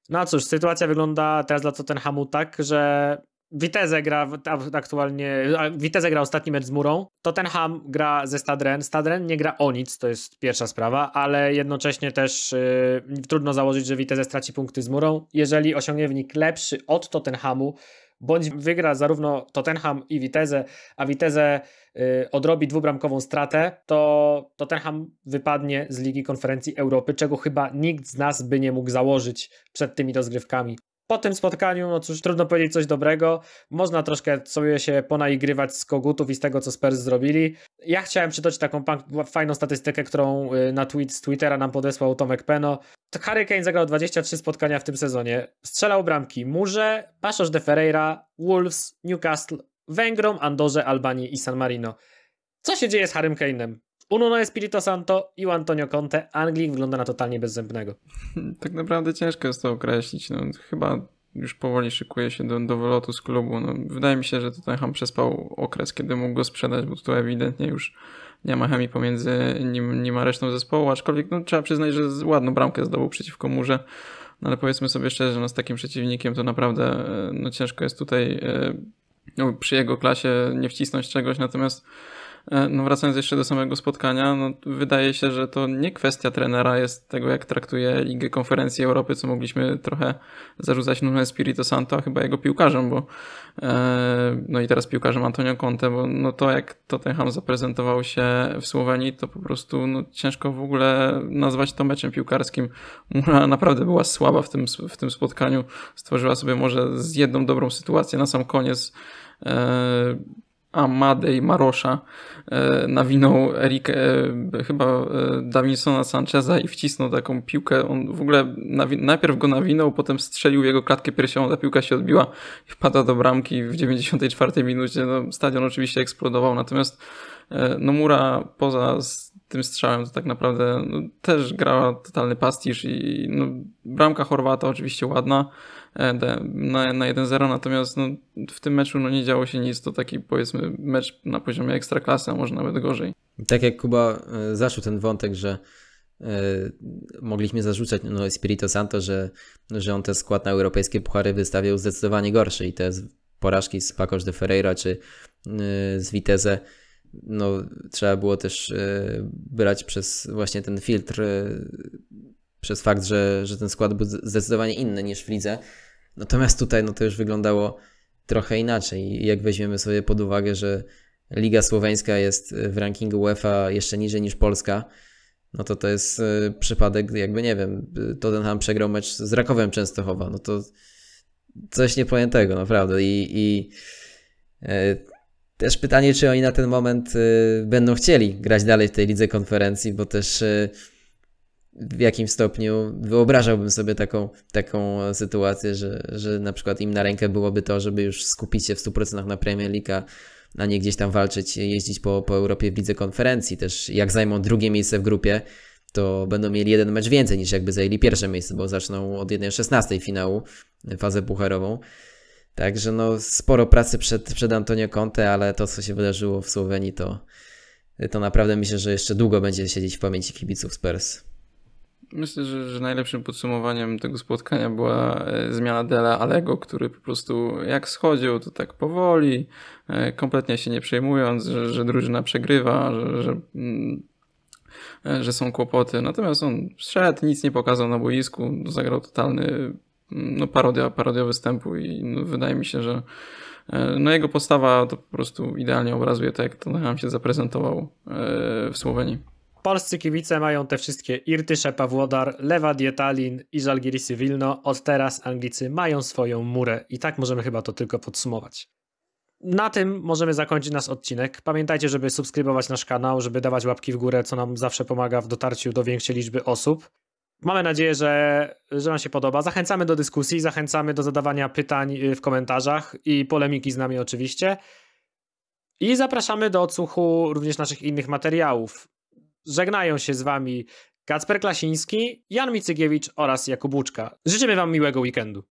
A: No a cóż, sytuacja wygląda teraz dla Tottenhamu tak, że Witeze gra aktualnie, Witeze gra ostatni mecz z Murą, Tottenham gra ze Stadren, Stadren nie gra o nic, to jest pierwsza sprawa, ale jednocześnie też yy, trudno założyć, że Witeze straci punkty z Murą. Jeżeli osiągnie wynik lepszy od Tottenhamu, bądź wygra zarówno Tottenham i Witezę, a Witezę y, odrobi dwubramkową stratę, to Tottenham wypadnie z Ligi Konferencji Europy, czego chyba nikt z nas by nie mógł założyć przed tymi rozgrywkami po tym spotkaniu, no cóż, trudno powiedzieć coś dobrego. Można troszkę sobie się ponaigrywać z kogutów i z tego, co Spurs zrobili. Ja chciałem przytoczyć taką fajną statystykę, którą y, na tweet z Twittera nam podesłał Tomek Peno. Harry Kane zagrał 23 spotkania w tym sezonie. Strzelał bramki Murze, Passos de Ferreira, Wolves, Newcastle, Węgrom, Andorze, Albanii i San Marino. Co się dzieje z Harrym Kane'em? Ununo Espirito Santo i Antonio Conte. Anglik wygląda na totalnie bezzębnego.
C: Tak naprawdę ciężko jest to określić. No, chyba już powoli szykuje się do, do wylotu z klubu. No, wydaje mi się, że Tottenham przespał okres, kiedy mógł go sprzedać, bo tu ewidentnie już nie ma chemii pomiędzy nim, nie ma resztą zespołu, aczkolwiek no, trzeba przyznać, że ładną bramkę zdobył przeciwko murze. No, ale powiedzmy sobie szczerze, że no, z takim przeciwnikiem to naprawdę e, no, ciężko jest tutaj e, no, przy jego klasie nie wcisnąć czegoś, natomiast E, no wracając jeszcze do samego spotkania, no wydaje się, że to nie kwestia trenera jest tego, jak traktuje Ligę Konferencji Europy, co mogliśmy trochę zarzucać Nuno Espirito Santo, a chyba jego piłkarzom, bo e, no i teraz piłkarzem Antonio Conte, bo no to jak Tottenham zaprezentował się w Słowenii, to po prostu no, ciężko w ogóle nazwać to meczem piłkarskim. naprawdę była słaba w tym, w tym spotkaniu. Stworzyła sobie może z jedną dobrą sytuację na sam koniec e, Amadej Marosza e, nawinął Eric, e, chyba e, Davinsona Sancheza i wcisnął taką piłkę. On w ogóle najpierw go nawinął, potem strzelił jego klatkę piersiową, ta piłka się odbiła i wpadła do bramki w 94 minucie. No, stadion oczywiście eksplodował, natomiast no Mura poza tym strzałem to tak naprawdę no, też grała totalny pastisz i no, bramka Chorwata oczywiście ładna, E, na, na 1-0, natomiast no, w tym meczu no, nie działo się nic, to taki powiedzmy mecz na poziomie ekstraklasy, a może nawet gorzej.
B: Tak jak Kuba e, zaszł ten wątek, że e, mogliśmy zarzucać no, Espirito Santo, że, że on ten skład na europejskie puchary wystawiał zdecydowanie gorszy i te porażki z Pacosz de Ferreira czy z Vitezę no, trzeba było też brać przez właśnie ten filtr, przez fakt, że, że ten skład był zdecydowanie inny niż w lidze. Natomiast tutaj no, to już wyglądało trochę inaczej. Jak weźmiemy sobie pod uwagę, że Liga Słoweńska jest e, w rankingu UEFA jeszcze niżej niż Polska, no to to jest e, przypadek, jakby nie wiem, e, Tottenham przegrał mecz z Rakowem Częstochowa, no to coś niepojętego naprawdę i, i e, też pytanie, czy oni na ten moment e, będą chcieli grać dalej w tej lidze konferencji, bo też e, w jakim stopniu wyobrażałbym sobie taką, taką sytuację, że, że na przykład im na rękę byłoby to, żeby już skupić się w 100% na Premier League, a nie gdzieś tam walczyć, jeździć po, po Europie w lidze konferencji. Też jak zajmą drugie miejsce w grupie, to będą mieli jeden mecz więcej niż jakby zajęli pierwsze miejsce, bo zaczną od 1.16 finału, e, fazę pucharową. Także no sporo pracy przed, przed Antonio Conte, ale to co się wydarzyło w Słowenii to, to naprawdę myślę, że jeszcze długo będzie siedzieć w pamięci kibiców Spurs.
C: Myślę, że, że, najlepszym podsumowaniem tego spotkania była e, zmiana Dela Alego, który po prostu jak schodził, to tak powoli, e, kompletnie się nie przejmując, że, że drużyna przegrywa, że, że mm, e, że są kłopoty. Natomiast on szedł, nic nie pokazał na boisku, zagrał totalny mm, no, parodia, parodia występu i no, wydaje mi się, że no, jego postawa to po prostu idealnie obrazuje to, jak to nam się zaprezentował w Słowenii polscy kibice
A: mają te wszystkie Irtysze Pawłodar, Lewa Dietalin i Żalgirisy Wilno. Od teraz Anglicy mają swoją murę i tak możemy chyba to tylko podsumować. Na tym możemy zakończyć nasz odcinek. Pamiętajcie, żeby subskrybować nasz kanał, żeby dawać łapki w górę, co nam zawsze pomaga w dotarciu do większej liczby osób. Mamy nadzieję, że, że Wam się podoba. Zachęcamy do dyskusji, zachęcamy do zadawania pytań y, w komentarzach i polemiki z nami oczywiście. I zapraszamy do odsłuchu również naszych innych materiałów. Żegnają się z wami Kacper Klasiński, Jan Micygiewicz oraz Jakub Łuczka. Życzymy wam miłego weekendu.